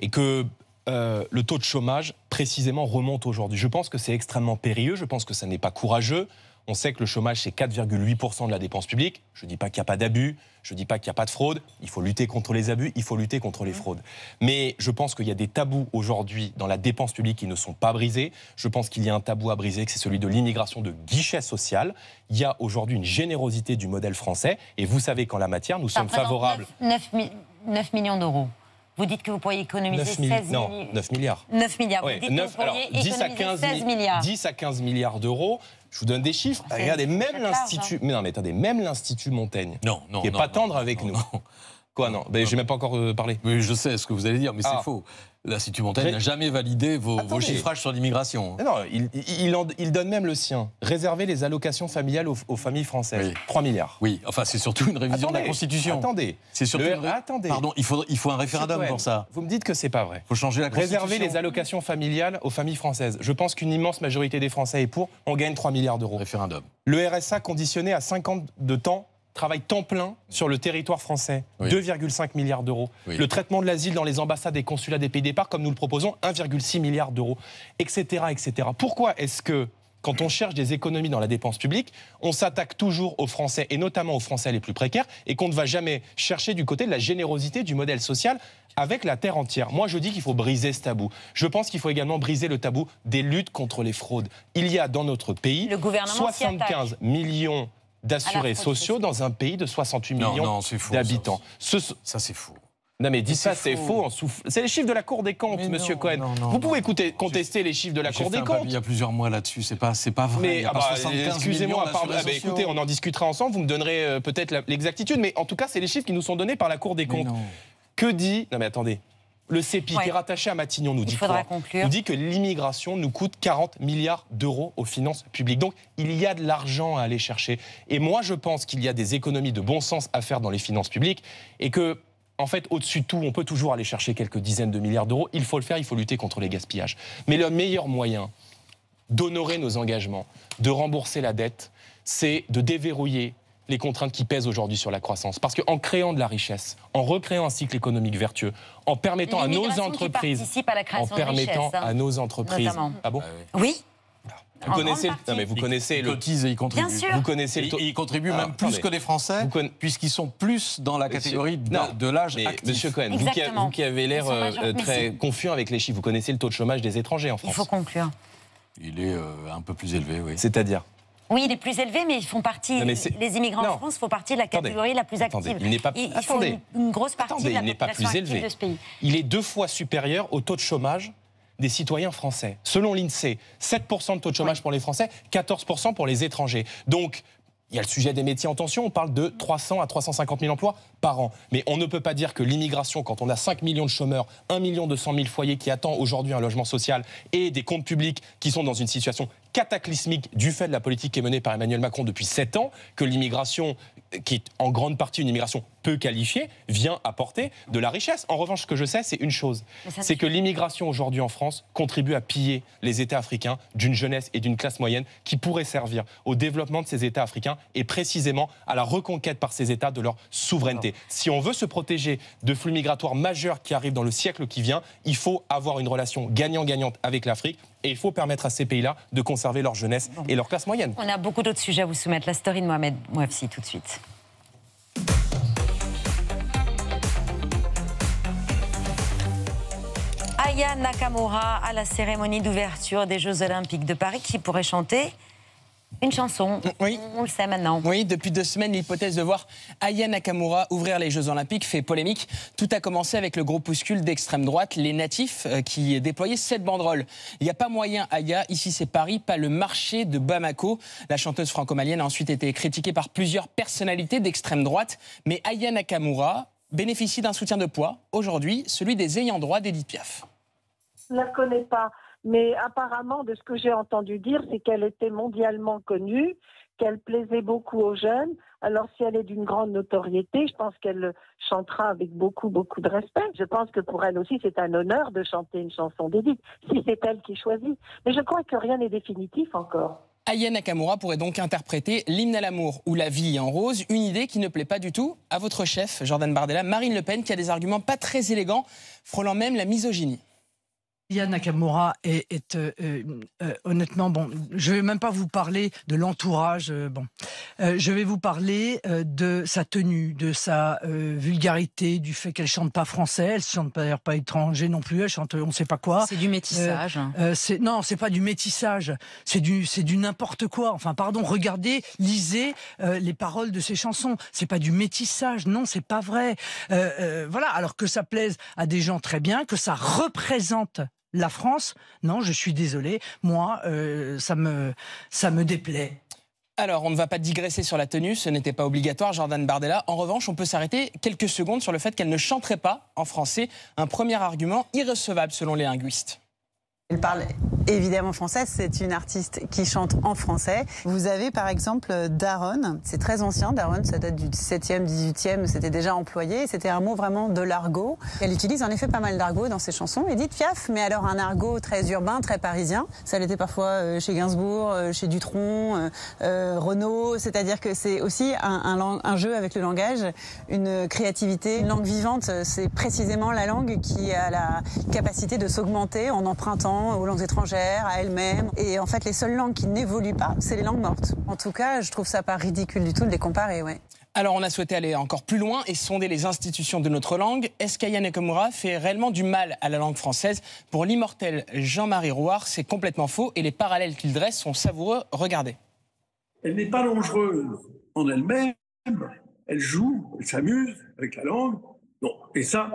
et que euh, le taux de chômage précisément remonte aujourd'hui. Je pense que c'est extrêmement périlleux, je pense que ça n'est pas courageux. On sait que le chômage, c'est 4,8% de la dépense publique. Je ne dis pas qu'il n'y a pas d'abus, je ne dis pas qu'il n'y a pas de fraude. Il faut lutter contre les abus, il faut lutter contre les mmh. fraudes. Mais je pense qu'il y a des tabous aujourd'hui dans la dépense publique qui ne sont pas brisés. Je pense qu'il y a un tabou à briser, que c'est celui de l'immigration de guichet social. Il y a aujourd'hui une générosité du modèle français. Et vous savez qu'en la matière, nous sommes favorables. 9 millions d'euros vous dites que vous pourriez économiser 16 milliards. Non, 9 milliards. 9 milliards. vous dites que alors, 10 à 15, 16 milliards. 10 à 15 milliards d'euros. Je vous donne des chiffres. Oh, Regardez, même l'Institut... Hein. Mais non, mais attendez, même l'Institut Montaigne, qui n'est pas tendre avec nous. Quoi, non ben, n'ai même pas encore euh, parlé. Mais je sais ce que vous allez dire, mais c'est ah. faux. La Montaigne Montagne n'a jamais validé vos, chiffrages sur l'immigration. Non, il, donne même le sien. Réserver les allocations familiales aux, familles françaises. 3 milliards. Oui, enfin, c'est surtout une révision de la Constitution. Attendez. C'est surtout Attendez. Pardon, il faut, il faut un référendum pour ça. Vous me dites que c'est pas vrai. Il faut changer la Constitution. Réserver les allocations familiales aux familles françaises. Je pense qu'une immense majorité des Français est pour. On gagne 3 milliards d'euros. Référendum. Le RSA conditionné à 50 de temps travaille temps plein sur le territoire français. 2,5 milliards d'euros. Le traitement de l'asile dans les ambassades et consulats des pays départ, comme nous le proposons, 1,6 milliard d'euros, etc., etc. Pourquoi est-ce que quand on cherche des économies dans la dépense publique, on s'attaque toujours aux Français, et notamment aux Français les plus précaires, et qu'on ne va jamais chercher du côté de la générosité du modèle social avec la terre entière. Moi, je dis qu'il faut briser ce tabou. Je pense qu'il faut également briser le tabou des luttes contre les fraudes. Il y a dans notre pays 75 millions d'assurés sociaux dans un pays de 68 millions d'habitants. Ça, ça c'est faux. Non mais dis ça, c'est faux. c'est les chiffres de la Cour des comptes, Monsieur Cohen. vous pouvez écouter, contester les chiffres de la Cour des comptes. Il y a plusieurs mois là-dessus, c'est pas, c'est pas vrai. Ah bah, excusez-moi, bah, écoutez, on en discutera ensemble. Vous me donnerez euh, peut-être l'exactitude, mais en tout cas, c'est les chiffres qui nous sont donnés par la Cour des comptes. Que dit Non mais attendez, le CEPI, qui est rattaché à Matignon, nous dit, nous dit que l'immigration nous coûte 40 milliards d'euros aux finances publiques. Donc, il y a de l'argent à aller chercher. Et moi, je pense qu'il y a des économies de bon sens à faire dans les finances publiques et que en fait, au-dessus de tout, on peut toujours aller chercher quelques dizaines de milliards d'euros. Il faut le faire, il faut lutter contre les gaspillages. Mais le meilleur moyen d'honorer nos engagements, de rembourser la dette, c'est de déverrouiller les contraintes qui pèsent aujourd'hui sur la croissance. Parce qu'en créant de la richesse, en recréant un cycle économique vertueux, en permettant à nos entreprises, à en permettant hein. à nos entreprises, ah bon bah Oui. Vous connaissez, non mais vous connaissez ils le et contribuent. Vous connaissez le ils contribuent même plus que les Français, puisqu'ils sont plus dans la catégorie de, l'âge Monsieur Cohen, vous qui, avez l'air euh, très confiant avec les chiffres, vous connaissez le taux de chômage des étrangers en France. Il faut conclure. Il est euh, un peu plus élevé, oui. C'est-à-dire oui, il est plus élevé, mais ils font partie. les immigrants de en France font partie de la catégorie la plus active. il n'est pas. une, grosse partie il plus élevé. Il est deux fois supérieur au taux de chômage des citoyens français. Selon l'INSEE, 7% de taux de chômage pour les Français, 14% pour les étrangers. Donc, il y a le sujet des métiers en tension, on parle de 300 à 350 000 emplois par an. Mais on ne peut pas dire que l'immigration, quand on a 5 millions de chômeurs, 1 million 200 000 foyers qui attendent aujourd'hui un logement social et des comptes publics qui sont dans une situation cataclysmique du fait de la politique qui est menée par Emmanuel Macron depuis sept ans, que l'immigration, qui est en grande partie une immigration peu qualifiée, vient apporter de la richesse. En revanche, ce que je sais, c'est une chose, c'est que l'immigration aujourd'hui en France contribue à piller les États africains d'une jeunesse et d'une classe moyenne qui pourrait servir au développement de ces États africains et précisément à la reconquête par ces États de leur souveraineté. Si on veut se protéger de flux migratoires majeurs qui arrivent dans le siècle qui vient, il faut avoir une relation gagnant-gagnante avec l'Afrique et il faut permettre à ces pays-là de conserver leur jeunesse et leur classe moyenne. On a beaucoup d'autres sujets à vous soumettre. La story de Mohamed Mouafsi tout de suite. Aya Nakamura à la cérémonie d'ouverture des Jeux Olympiques de Paris qui pourrait chanter une chanson. Mm, oui. On le sait maintenant. Oui, depuis deux semaines, l'hypothèse de voir Aya Nakamura ouvrir les Jeux Olympiques fait polémique. Tout a commencé avec le groupuscule d'extrême droite, les Natifs, euh, qui déployaient cette banderole. Il n'y a pas moyen, Aya, ici c'est Paris, pas le marché de Bamako. La chanteuse franco-malienne a ensuite été critiquée par plusieurs personnalités d'extrême droite. Mais Aya Nakamura bénéficie d'un soutien de poids, aujourd'hui, celui des ayants droit d'Edith Piaf. Je ne la connais pas. Mais apparemment, de ce que j'ai entendu dire, c'est qu'elle était mondialement connue, qu'elle plaisait beaucoup aux jeunes. Alors si elle est d'une grande notoriété, je pense qu'elle chantera avec beaucoup, beaucoup de respect. Je pense que pour elle aussi, c'est un honneur de chanter une chanson d'Edith, si c'est elle qui choisit. Mais je crois que rien n'est définitif encore. Aya Nakamura pourrait donc interpréter L'hymne à l'amour ou La vie en rose, une idée qui ne plaît pas du tout à votre chef, Jordan Bardella, Marine Le Pen, qui a des arguments pas très élégants, frôlant même la misogynie. Yann Nakamura est, euh, euh, euh, honnêtement, bon, je vais même pas vous parler de l'entourage, bon, je vais vous parler de sa tenue, de sa vulgarité, du fait qu'elle chante pas français, elle chante d'ailleurs pas étranger non plus, elle chante on sait pas quoi. C'est du métissage. Hein. c'est non, c'est pas du métissage, c'est du c'est du n'importe quoi. Enfin, pardon, regardez, lisez les paroles de ses chansons, c'est pas du métissage, non, c'est pas vrai. voilà, alors que ça plaise à des gens très bien, que ça représente la France. Non, je suis désolé, moi, euh, ça, me, ça me déplaît. Alors, on ne va pas digresser sur la tenue, ce n'était pas obligatoire, Jordan Bardella. En revanche, on peut s'arrêter quelques secondes sur le fait qu'elle ne chanterait pas en français, un premier argument irrecevable selon les linguistes. Elle parle évidemment français c'est une artiste qui chante en français. Vous avez par exemple Daron, c'est très ancien, Daron ça date du 7e, 18e, c'était déjà employé, c'était un mot vraiment de l'argot. Elle utilise en effet pas mal d'argot dans ses chansons, Edith Piaf, mais alors un argot très urbain, très parisien. Ça l'était parfois euh, chez Gainsbourg, euh, chez Dutronc, euh, renault Renaud, c'est-à-dire que c'est aussi un, jeu avec le langage, une créativité, une langue vivante, c'est précisément la langue qui a la capacité de s'augmenter en empruntant aux langues étrangères, à elles-mêmes. Et en fait, les seules langues qui n'évoluent pas, c'est les langues mortes. En tout cas, je trouve ça pas ridicule du tout de les comparer, ouais. Alors, on a souhaité aller encore plus loin et sonder les institutions de notre langue. Est-ce qu'Aya Komura fait réellement du mal à la langue française Pour l'immortel Jean-Marie Rouard, c'est complètement faux et les parallèles qu'il dresse sont savoureux. Regardez. Elle n'est pas dangereuse en elle-même. Elle joue, elle s'amuse avec la langue. Bon, et ça,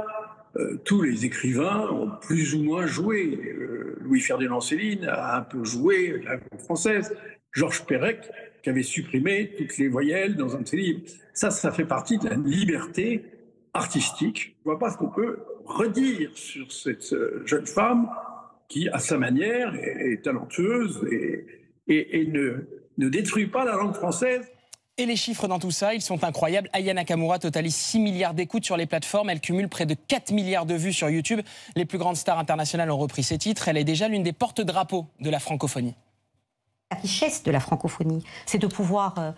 euh, tous les écrivains ont plus ou moins joué. Euh, Louis-Ferdinand Céline a un peu joué la française. Georges Perec, qui avait supprimé toutes les voyelles dans un de ses livres. Ça, ça fait partie de la liberté artistique. Je ne vois pas ce qu'on peut redire sur cette euh, jeune femme qui, à sa manière, est, talentueuse et, ne détruit pas la langue française et les chiffres dans tout ça, ils sont incroyables. Aya Nakamura totalise 6 milliards d'écoutes sur les plateformes. Elle cumule près de 4 milliards de vues sur YouTube. Les plus grandes stars internationales ont repris ses titres. Elle est déjà l'une des porte-drapeaux de la francophonie. La richesse de la francophonie, c'est de pouvoir euh,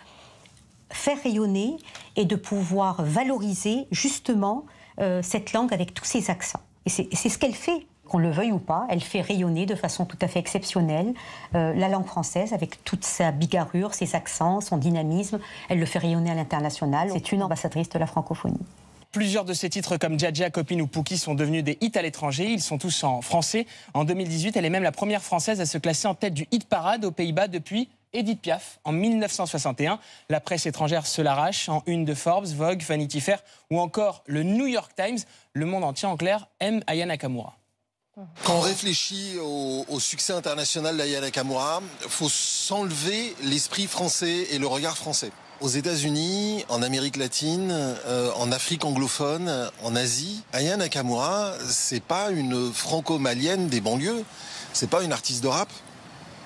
faire rayonner et de pouvoir valoriser justement euh, cette langue avec tous ses accents. Et c'est ce qu'elle fait qu'on le veuille ou pas, elle fait rayonner de façon tout à fait exceptionnelle euh, la langue française avec toute sa bigarrure, ses accents, son dynamisme. Elle le fait rayonner à l'international. C'est une ambassadrice de la francophonie. Plusieurs de ses titres comme Dja »« Copine ou Pouki » sont devenus des hits à l'étranger. Ils sont tous en français. En 2018, elle est même la première française à se classer en tête du hit parade aux Pays-Bas depuis Edith Piaf en 1961. La presse étrangère se l'arrache en une de Forbes, Vogue, Vanity Fair ou encore le New York Times. Le monde entier en clair aime Aya Nakamura. Quand on réfléchit au, succès international d'Aya Nakamura, faut s'enlever l'esprit français et le regard français. Aux États-Unis, en Amérique latine, euh, en Afrique anglophone, en Asie, Aya Nakamura, c'est pas une franco-malienne des banlieues, c'est pas une artiste de rap,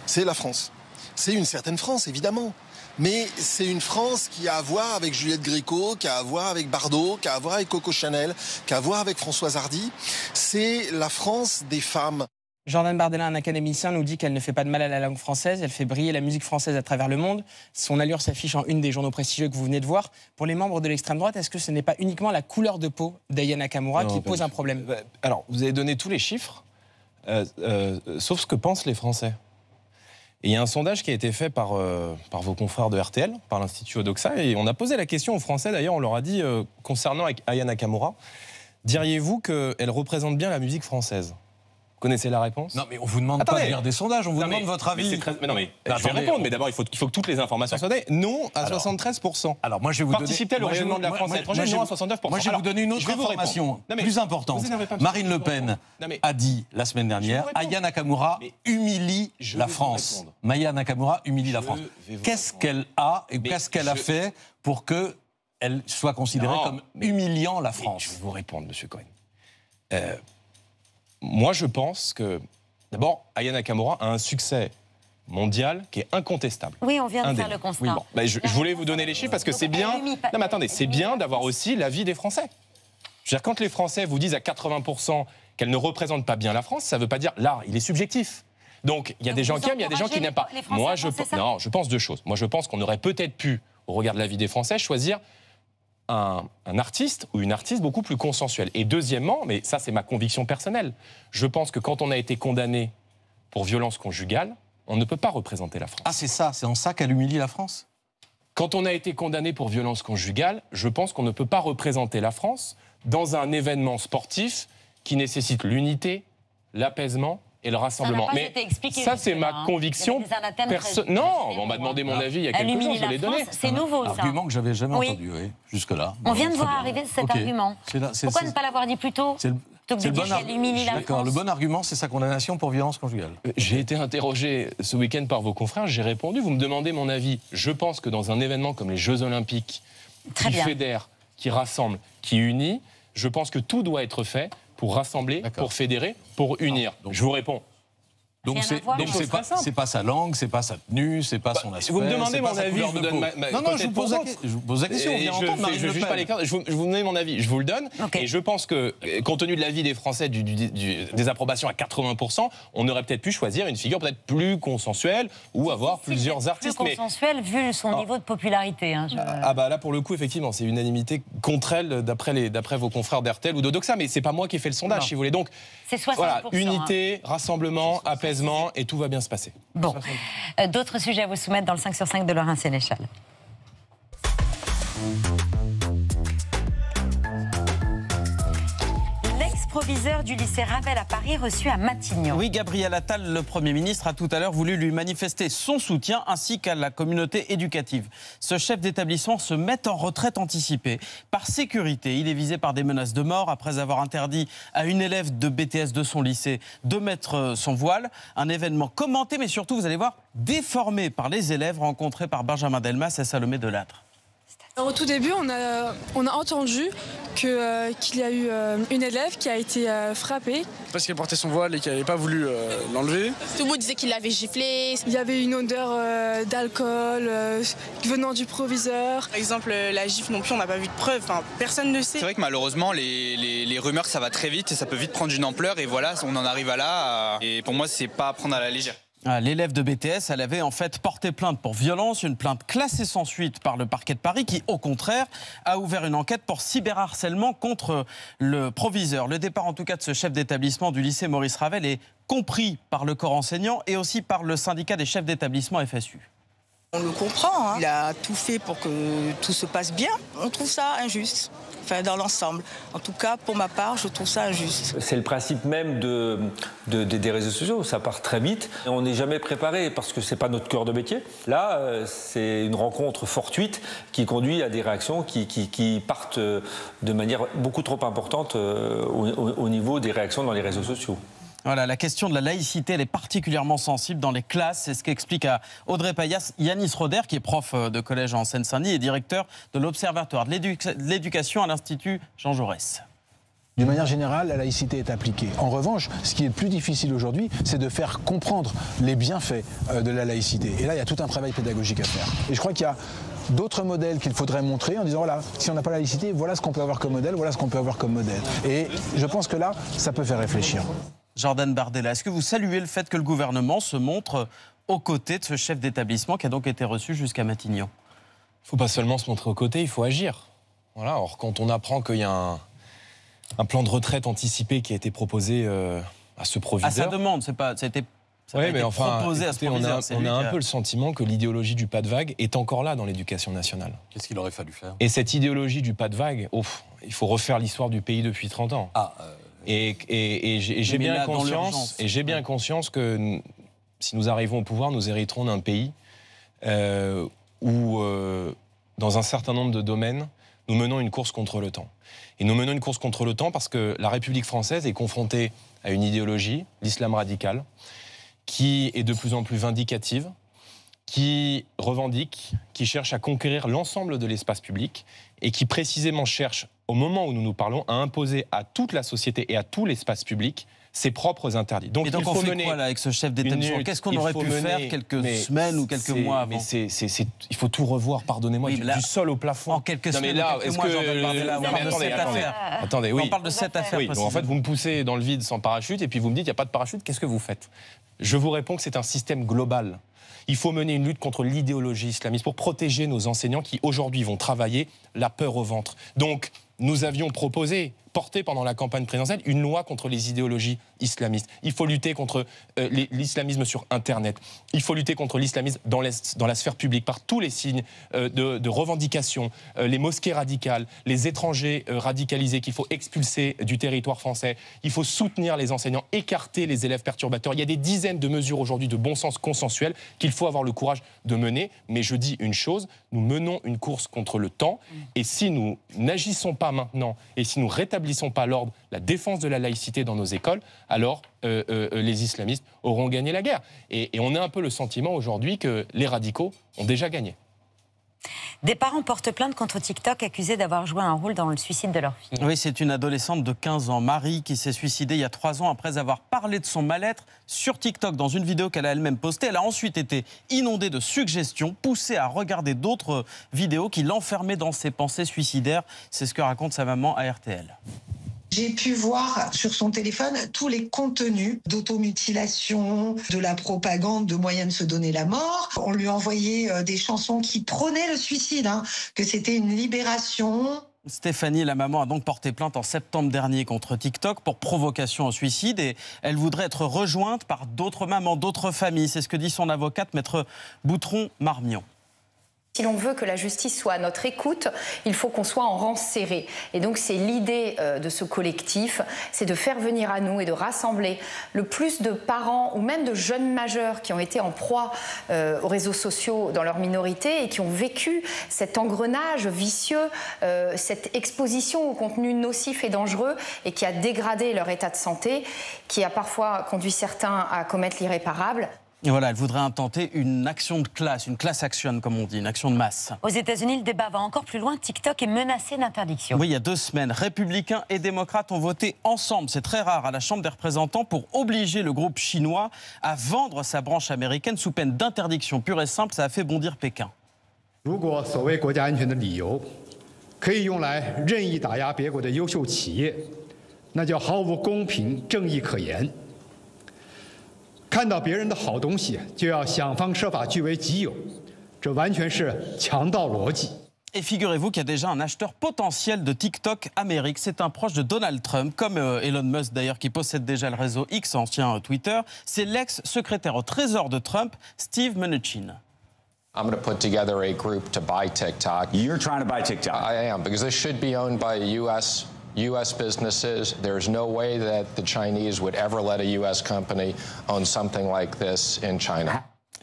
c'est la France. C'est une certaine France, évidemment. Mais c'est une France qui a à voir avec Juliette Gréco, qui a à voir avec Bardot, qui a à voir avec Coco Chanel, qui a à voir avec Françoise Hardy. C'est la France des femmes. Jordan Bardella, un académicien, nous dit qu'elle ne fait pas de mal à la langue française, elle fait briller la musique française à travers le monde. Son allure s'affiche en une des journaux prestigieux que vous venez de voir. Pour les membres de l'extrême droite, est-ce que ce n'est pas uniquement la couleur de peau d'Aya Nakamura qui pose un problème bah, Alors, vous avez donné tous les chiffres, euh, euh, sauf ce que pensent les Français. Et il y a un sondage qui a été fait par, euh, par vos confrères de RTL, par l'Institut Odoxa, et on a posé la question aux Français, d'ailleurs, on leur a dit, euh, concernant Ayana Nakamura, diriez-vous qu'elle représente bien la musique française connaissez la réponse Non, mais on vous demande pas de lire des sondages, on vous demande votre avis. Mais, mais non, mais eh, je vais répondre, mais d'abord, il faut, il faut que toutes les informations soient données. Non à 73%. Alors, moi, je vais vous donner... de la France non à 69%. Moi, je vais vous donner une autre information plus importante. Marine Le Pen a dit la semaine dernière Aya Nakamura humilie la France. Maya Nakamura humilie la France. Qu'est-ce qu'elle a et qu'est-ce qu'elle a fait pour que elle soit considérée comme humiliant la France. Je vais vous répondre, Monsieur Cohen. Euh, moi, je pense que, d'abord, Ayana Kamora a un succès mondial qui est incontestable. Oui, on vient de faire le constat. Oui, ben, je, voulais vous donner les chiffres parce que c'est bien. Non, mais attendez, c'est bien d'avoir aussi l'avis des Français. Je veux dire, quand les Français vous disent à 80% qu'elles ne représentent pas bien la France, ça ne veut pas dire l'art, il est subjectif. Donc, il y a des gens qui aiment, il y a des gens qui n'aiment pas. Moi, je, non, je pense deux choses. Moi, je pense qu'on aurait peut-être pu, au regard de l'avis des Français, choisir un, artiste ou une artiste beaucoup plus consensuelle. Et deuxièmement, mais ça c'est ma conviction personnelle, je pense que quand on a été condamné pour violence conjugale, on ne peut pas représenter la France. Ah c'est ça, c'est en ça qu'elle humilie la France Quand on a été condamné pour violence conjugale, je pense qu'on ne peut pas représenter la France dans un événement sportif qui nécessite l'unité, l'apaisement et le rassemblement. Ça mais ça, c'est ma hein. conviction. non, on m'a demandé mon ah. avis il y a quelques minutes je l'ai donné. C'est ah. nouveau, ça. Argument que j'avais jamais entendu, jusque-là. On vient de voir arriver cet argument. Pourquoi ne pas l'avoir dit plus tôt c'est le, bon le bon argument, c'est sa condamnation pour violence conjugale. Euh, j'ai été interrogé ce week-end par vos confrères, j'ai répondu, vous me demandez mon avis. Je pense que dans un événement comme les Jeux Olympiques, qui fédère, qui rassemble, qui unit, je pense que tout doit être fait pour rassembler, pour fédérer, pour ah, unir. je vous réponds, donc c'est donc c'est pas c'est pas sa langue, c'est pas sa tenue, c'est pas bah, son aspect. Vous me demandez mon avis, je vous donne non non, je vous, pose la, je vous pose la question. Hein, je, vous, donne mon avis, je vous le donne. Et je pense que compte tenu de l'avis des Français du, du, des approbations à 80%, on aurait peut-être pu choisir une figure peut-être plus consensuelle ou avoir plusieurs artistes. Plus consensuelle vu son ah. niveau de popularité. Hein, ah bah là pour le coup effectivement c'est unanimité contre elle d'après les d'après vos confrères d'Hertel ou d'Odoxa. mais c'est pas moi qui ai fait le sondage si vous voulez. Donc voilà hein. unité, rassemblement, appel et tout va bien se passer. Bon. Euh, d'autres sujets à vous soumettre dans le 5 sur 5 de Laurent Sénéchal. proviseur du lycée Ravel à Paris reçu à Matignon. Oui, Gabriel Attal, le Premier ministre, a tout à l'heure voulu lui manifester son soutien ainsi qu'à la communauté éducative. Ce chef d'établissement se met en retraite anticipée. Par sécurité, il est visé par des menaces de mort après avoir interdit à une élève de BTS de son lycée de mettre euh, son voile. Un événement commenté, mais surtout, vous allez voir, déformé par les élèves rencontrés par Benjamin Delmas et Salomé Delattre au tout début, on a, on a entendu euh, qu'il y a eu euh, une élève qui a été euh, frappée. Parce qu'elle portait son voile et qu'elle n'avait pas voulu l'enlever. Tout le monde disait qu'il l'avait giflé. Il y avait une odeur d'alcool venant du proviseur. Par exemple, la gifle non plus, on n'a pas vu de preuve. personne ne sait. C'est vrai que malheureusement, les, rumeurs, ça va très vite et ça peut vite prendre une ampleur. Et voilà, on en arrive à là. Et pour moi, c'est pas à prendre à la légère. Ah, l'élève de BTS, elle avait en fait porté plainte pour violence, une plainte classée sans suite par le parquet de Paris qui, au contraire, a ouvert une enquête pour cyberharcèlement contre le proviseur. Le départ en tout cas de ce chef d'établissement du lycée Maurice Ravel est compris par le corps enseignant et aussi par le syndicat des chefs d'établissement FSU. On le comprend, hein. il a tout fait pour que tout se passe bien. On trouve ça injuste dans l'ensemble. En tout cas, pour ma part, je trouve ça injuste. C'est le principe même des réseaux sociaux, ça part très vite. on n'est jamais préparé parce que ce n'est pas notre cœur de métier. Là, euh, c'est une rencontre fortuite qui conduit à des réactions qui, partent euh, de manière beaucoup trop importante euh, au niveau des réactions dans les réseaux sociaux. Voilà, la question de la laïcité, elle est particulièrement sensible dans les classes. C'est ce qu'explique à Audrey Payas Yannis Roder, qui est prof euh, de collège en Seine-Saint-Denis et directeur de l'Observatoire de l'éducation à l'Institut Jean Jaurès. D'une manière générale, la laïcité est appliquée. En revanche, ce qui est plus difficile aujourd'hui, c'est de faire comprendre les bienfaits euh, de la laïcité. Et là, il y a tout un travail pédagogique à faire. Et je crois qu'il y a d'autres modèles qu'il faudrait montrer en disant voilà, si on n'a pas la laïcité, voilà ce qu'on peut avoir comme modèle, voilà ce qu'on peut avoir comme modèle. Et je pense que là, ça peut faire réfléchir. Jordan Bardella. Est-ce que vous saluez le fait que le gouvernement se montre aux côtés de ce chef d'établissement qui a donc été reçu jusqu'à Matignon Il ne faut pas seulement se montrer aux côtés, il faut agir. Voilà. Or, quand on apprend qu'il y a un, plan de retraite anticipé qui a été proposé euh, à ce proviseur. À sa demande, c'est pas, ça à ce proviseur. On a, un peu le sentiment que l'idéologie du pas de vague est encore là dans l'éducation nationale. Qu'est-ce qu'il aurait fallu faire Et cette idéologie du pas de vague, il faut refaire l'histoire du pays depuis 30 ans. Ah, euh, et, j'ai bien, conscience, que si nous arrivons au pouvoir, nous hériterons d'un pays euh, où, euh, dans un certain nombre de domaines, nous menons une course contre le temps. Et nous menons une course contre le temps parce que la République française est confrontée à une idéologie, l'islam radical, qui est de plus en plus vindicative, qui revendique, qui cherche à conquérir l'ensemble de l'espace public et qui précisément cherche au moment où nous nous parlons, à imposer à toute la société et à tout l'espace public ses propres interdits. Donc, il faut fait mener avec ce chef d'État Qu'est-ce qu'on aurait pu faire quelques semaines ou quelques mois avant mais c'est, Il faut tout revoir, pardonnez-moi, du, sol au plafond. En quelques semaines, là, quelques mois, on, parle attendez, on parle de cette affaire. en fait, vous me poussez dans le vide sans parachute et puis vous me dites, il n'y a pas de parachute, qu'est-ce que vous faites Je vous réponds que c'est un système global. Il faut mener une lutte contre l'idéologie islamiste pour protéger nos enseignants qui aujourd'hui vont travailler la peur au ventre. Donc, nous avions proposé porté pendant la campagne présidentielle une loi contre les idéologies islamistes. Il faut lutter contre euh, l'islamisme sur Internet. Il faut lutter contre l'islamisme dans, dans, la sphère publique par tous les signes euh, de, revendication. Euh, les mosquées radicales, les étrangers radicalisés qu'il faut expulser du territoire français. Il faut soutenir les enseignants, écarter les élèves perturbateurs. Il y a des dizaines de mesures aujourd'hui de bon sens consensuel qu'il faut avoir le courage de mener. Mais je dis une chose, nous menons une course contre le temps. Et si nous n'agissons pas maintenant et si nous rétablissons sont pas l'ordre, la défense de la laïcité dans nos écoles, alors euh, euh, euh, les islamistes auront gagné la guerre. et on a un peu le sentiment aujourd'hui que les radicaux ont déjà gagné. Des parents portent plainte contre TikTok accusés d'avoir joué un rôle dans le suicide de leur fille. Oui, c'est une adolescente de 15 ans, Marie, qui s'est suicidée il y a trois ans après avoir parlé de son mal-être sur TikTok dans une vidéo qu'elle a elle-même postée. Elle a ensuite été inondée de suggestions, poussée à regarder d'autres vidéos qui l'enfermaient dans ses pensées suicidaires. C'est ce que raconte sa maman à RTL. J'ai pu voir sur son téléphone tous les contenus d'automutilation, de la propagande, de moyens de se donner la mort. On lui envoyait euh, des chansons qui prônaient le suicide, hein, que c'était une libération, Stéphanie, la maman, a donc porté plainte en septembre dernier contre TikTok pour provocation au suicide et elle voudrait être rejointe par d'autres mamans, d'autres familles. C'est ce que dit son avocate, maître Boutron Marmion. Si l'on veut que la justice soit à notre écoute, il faut qu'on soit en rang serré. Et donc c'est l'idée euh, de ce collectif, c'est de faire venir à nous et de rassembler le plus de parents ou même de jeunes majeurs qui ont été en proie euh, aux réseaux sociaux dans leur minorité et qui ont vécu cet engrenage vicieux, euh, cette exposition au contenu nocif et dangereux et qui a dégradé leur état de santé, qui a parfois conduit certains à commettre l'irréparable. Et voilà, elle voudrait intenter une action de classe, une classe action, comme on dit, une action de masse. Aux États-Unis, le débat va encore plus loin. TikTok est menacé d'interdiction. Oui, il y a deux semaines, républicains et démocrates ont voté ensemble, c'est très rare, à la Chambre des représentants pour obliger le groupe chinois à vendre sa branche américaine sous peine d'interdiction pure et simple. Ça a fait bondir Pékin. Si et figurez figurez-vous qu'il y a déjà un acheteur potentiel de TikTok Amérique. C'est un proche de Donald Trump, comme euh, Elon Musk d'ailleurs, qui possède déjà le réseau X, ancien euh, Twitter. C'est l'ex-secrétaire au Trésor de Trump, Steve Mnuchin. I'm to a group to buy TikTok. You're TikTok. owned by U.S.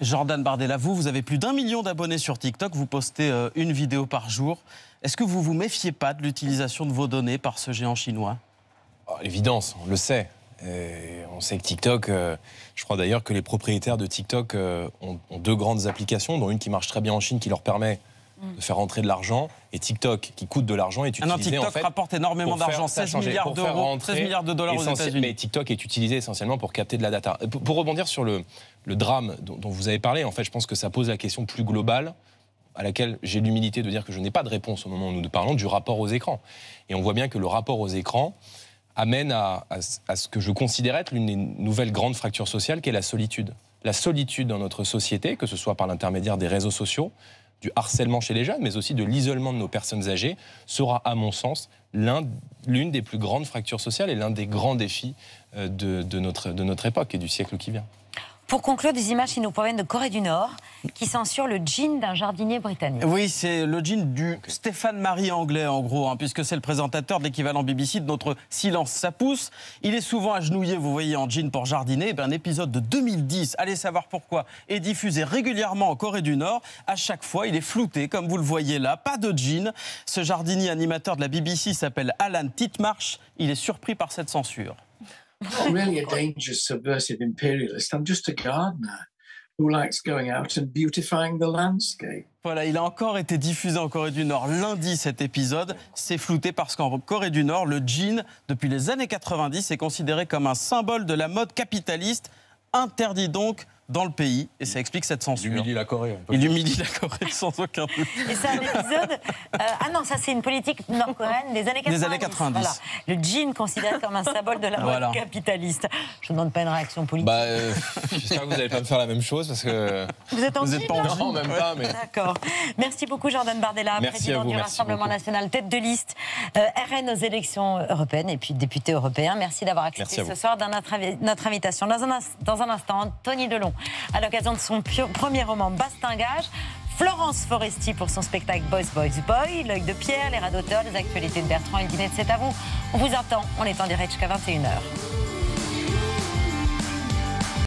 Jordan Bardella, vous, vous avez plus d'un million d'abonnés sur TikTok, vous postez euh, une vidéo par jour. Est-ce que vous vous méfiez pas de l'utilisation de vos données par ce géant chinois ah, Évidence, on le sait. on sait que TikTok, euh, je crois d'ailleurs que les propriétaires de TikTok euh, ont, deux grandes applications, dont une qui marche très bien en Chine, qui leur permet de faire rentrer de l'argent. Et TikTok, qui coûte de l'argent, est ah utilisé. non, TikTok rapporte énormément d'argent, 16 milliards d'euros, 13 milliards de dollars aux Mais TikTok est utilisé essentiellement pour capter de la data. Euh, pour, rebondir sur le, drame dont, vous avez parlé, en fait, je pense que ça pose la question plus globale à laquelle j'ai l'humilité de dire que je n'ai pas de réponse au moment où nous parlons du rapport aux écrans. Et on voit bien que le rapport aux écrans amène à, ce que je considère être l'une des nouvelles grandes fractures sociales, qui est la solitude. La solitude dans notre société, que ce soit par l'intermédiaire des réseaux sociaux, du harcèlement chez les jeunes, mais aussi de l'isolement de nos personnes âgées, sera, à mon sens, l'une des plus grandes fractures sociales et l'un des grands défis euh, de, de, notre, de notre époque et du siècle qui vient. Pour conclure, des images qui nous proviennent de Corée du Nord, qui censurent le jean d'un jardinier britannique. Oui, c'est le jean du Stéphane-Marie anglais, en gros, hein, puisque c'est le présentateur de l'équivalent BBC de notre Silence, ça pousse. Il est souvent agenouillé, vous voyez, en jean pour jardiner. Eh ben, un épisode de 2010, allez savoir pourquoi, est diffusé régulièrement en Corée du Nord. À chaque fois, il est flouté, comme vous le voyez là, pas de jean. Ce jardinier animateur de la BBC s'appelle Alan Titmarsh. Il est surpris par cette censure. Voilà, il a encore été diffusé en Corée du Nord lundi cet épisode. C'est flouté parce qu'en Corée du Nord, le jean, depuis les années 90, est considéré comme un symbole de la mode capitaliste. Interdit donc dans le pays et ça explique cette censure. Il humilie la Corée. il humilie la Corée sans aucun doute. Et c'est un épisode. Euh, ah non, ça c'est une politique nord-coréenne des années 90. Des années 90. Le jean considéré comme un symbole de la ah, voilà. mode capitaliste. Je ne demande pas une réaction politique. Bah, euh, J'espère que vous n'allez pas me faire la même chose parce que. Vous êtes vous êtes pas en jean, non, même pas. D'accord. Merci beaucoup Jordan Bardella, président du Rassemblement national, tête de liste, euh, RN aux élections européennes et puis député européen. Merci d'avoir accepté ce soir notre, invitation. Dans un, dans un instant, Tony Delon à l'occasion de son premier roman Bastingage. Florence Foresti pour son spectacle Boys, Boys, Boy, L'œil de Pierre, Les rats les actualités de Bertrand et le C'est à vous. On vous attend, on est en direct jusqu'à 21h.